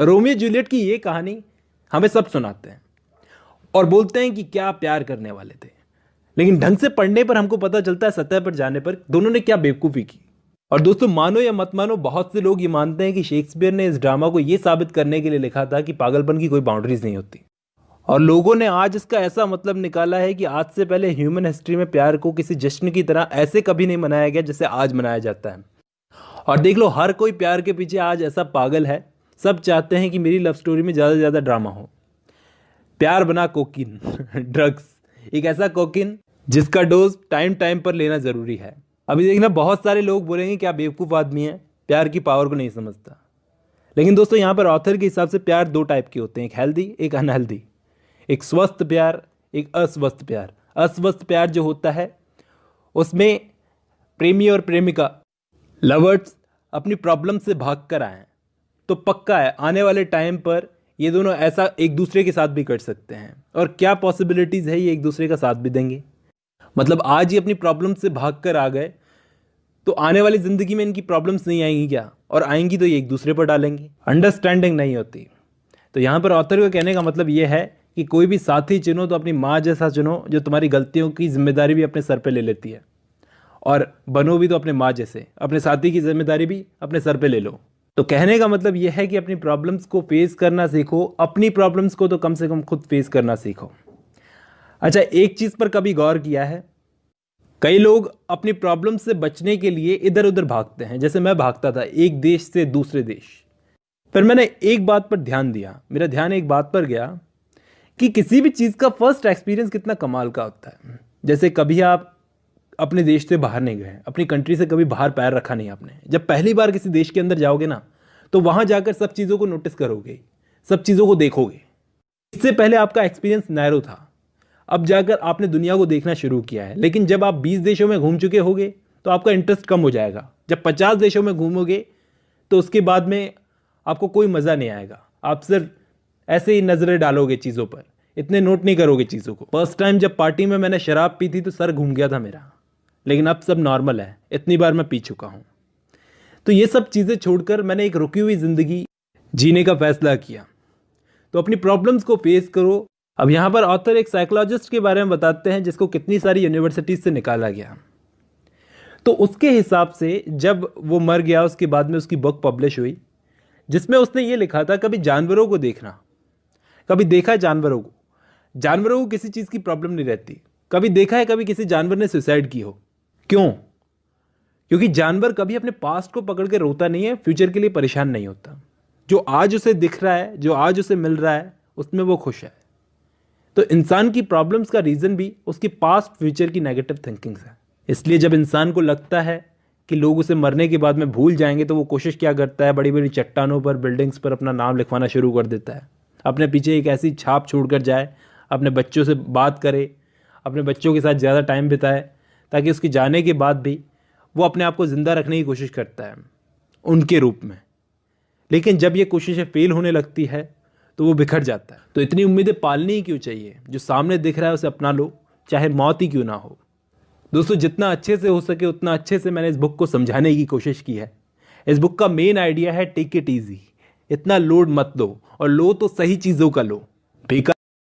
रोमियो जूलियट की ये कहानी हमें सब सुनाते हैं और बोलते हैं कि क्या प्यार करने वाले थे लेकिन ढंग से पढ़ने पर हमको पता चलता है सतह पर जाने पर दोनों ने क्या बेवकूफ़ी की और दोस्तों मानो या मत मानो बहुत से लोग ये मानते हैं कि शेक्सपियर ने इस ड्रामा को ये साबित करने के लिए लिखा था कि पागलपन की कोई बाउंड्रीज नहीं होती और लोगों ने आज इसका ऐसा मतलब निकाला है कि आज से पहले ह्यूमन हिस्ट्री में प्यार को किसी जश्न की तरह ऐसे कभी नहीं मनाया गया जैसे आज मनाया जाता है और देख लो हर कोई प्यार के पीछे आज ऐसा पागल है सब चाहते हैं कि मेरी लव स्टोरी में ज़्यादा से ज़्यादा ड्रामा हो प्यार बना कोकिन ड्रग्स एक ऐसा कोकिन जिसका डोज टाइम टाइम पर लेना ज़रूरी है अभी देखना बहुत सारे लोग बोलेंगे कि आप बेवकूफ़ आदमी हैं प्यार की पावर को नहीं समझता लेकिन दोस्तों यहाँ पर ऑथर के हिसाब से प्यार दो टाइप के होते हैं एक हेल्दी एक अनहेल्दी एक स्वस्थ प्यार एक अस्वस्थ प्यार अस्वस्थ प्यार जो होता है उसमें प्रेमी और प्रेमिका लवर्स अपनी प्रॉब्लम से भाग कर आए तो पक्का है आने वाले टाइम पर ये दोनों ऐसा एक दूसरे के साथ भी कर सकते हैं और क्या पॉसिबिलिटीज़ है ये एक दूसरे का साथ भी देंगे मतलब आज ये अपनी प्रॉब्लम से भाग कर आ गए तो आने वाली ज़िंदगी में इनकी प्रॉब्लम्स नहीं आएंगी क्या और आएंगी तो ये एक दूसरे पर डालेंगे अंडरस्टैंडिंग नहीं होती तो यहाँ पर ऑथर का कहने का मतलब ये है कि कोई भी साथी चुनो तो अपनी माँ जैसा चुनो जो तुम्हारी गलतियों की जिम्मेदारी भी अपने सर पर ले लेती है और बनो भी तो अपने माँ जैसे अपने साथी की जिम्मेदारी भी अपने सर पर ले लो तो कहने का मतलब यह है कि अपनी प्रॉब्लम्स को फेस करना सीखो अपनी प्रॉब्लम्स को तो कम से कम खुद फेस करना सीखो अच्छा एक चीज़ पर कभी गौर किया है कई लोग अपनी प्रॉब्लम से बचने के लिए इधर उधर भागते हैं जैसे मैं भागता था एक देश से दूसरे देश पर मैंने एक बात पर ध्यान दिया मेरा ध्यान एक बात पर गया कि किसी भी चीज़ का फर्स्ट एक्सपीरियंस कितना कमाल का होता है जैसे कभी आप अपने देश से बाहर नहीं गए अपनी कंट्री से कभी बाहर पैर रखा नहीं आपने जब पहली बार किसी देश के अंदर जाओगे ना तो वहाँ जाकर सब चीज़ों को नोटिस करोगे सब चीज़ों को देखोगे इससे पहले आपका एक्सपीरियंस नैरो था अब जाकर आपने दुनिया को देखना शुरू किया है लेकिन जब आप 20 देशों में घूम चुके होगे तो आपका इंटरेस्ट कम हो जाएगा जब 50 देशों में घूमोगे तो उसके बाद में आपको कोई मज़ा नहीं आएगा आप सिर्फ ऐसे ही नज़रें डालोगे चीज़ों पर इतने नोट नहीं करोगे चीज़ों को फर्स्ट टाइम जब पार्टी में मैंने शराब पी थी तो सर घूम गया था मेरा लेकिन अब सब नॉर्मल है इतनी बार मैं पी चुका हूँ तो ये सब चीज़ें छोड़कर मैंने एक रुकी हुई ज़िंदगी जीने का फैसला किया तो अपनी प्रॉब्लम्स को फेस करो अब यहाँ पर ऑथर एक साइकोलॉजिस्ट के बारे में बताते हैं जिसको कितनी सारी यूनिवर्सिटीज से निकाला गया तो उसके हिसाब से जब वो मर गया उसके बाद में उसकी बुक पब्लिश हुई जिसमें उसने ये लिखा था कभी जानवरों को देखना कभी देखा है जानवरों को जानवरों को किसी चीज़ की प्रॉब्लम नहीं रहती कभी देखा है कभी किसी जानवर ने सुसाइड की हो क्यों क्योंकि जानवर कभी अपने पास्ट को पकड़ के रोता नहीं है फ्यूचर के लिए परेशान नहीं होता जो आज उसे दिख रहा है जो आज उसे मिल रहा है उसमें वो खुश है तो इंसान की प्रॉब्लम्स का रीज़न भी उसकी पास्ट फ्यूचर की नेगेटिव थिंकिंग्स है इसलिए जब इंसान को लगता है कि लोग उसे मरने के बाद में भूल जाएंगे तो वो कोशिश क्या करता है बड़ी बड़ी चट्टानों पर बिल्डिंग्स पर अपना नाम लिखवाना शुरू कर देता है अपने पीछे एक ऐसी छाप छोड़ कर जाए अपने बच्चों से बात करे अपने बच्चों के साथ ज़्यादा टाइम बिताए ताकि उसके जाने के बाद भी वो अपने आप को ज़िंदा रखने की कोशिश करता है उनके रूप में लेकिन जब ये कोशिशें फेल होने लगती है तो वो बिखर जाता है तो इतनी उम्मीदें पालनी ही क्यों चाहिए जो सामने दिख रहा है उसे अपना लो चाहे मौत ही क्यों ना हो दोस्तों जितना अच्छे से हो सके उतना अच्छे से मैंने इस बुक को समझाने की कोशिश की है इस बुक का मेन आइडिया है टेक इट ईजी इतना लोड मत दो और लो तो सही चीज़ों का लो बेकार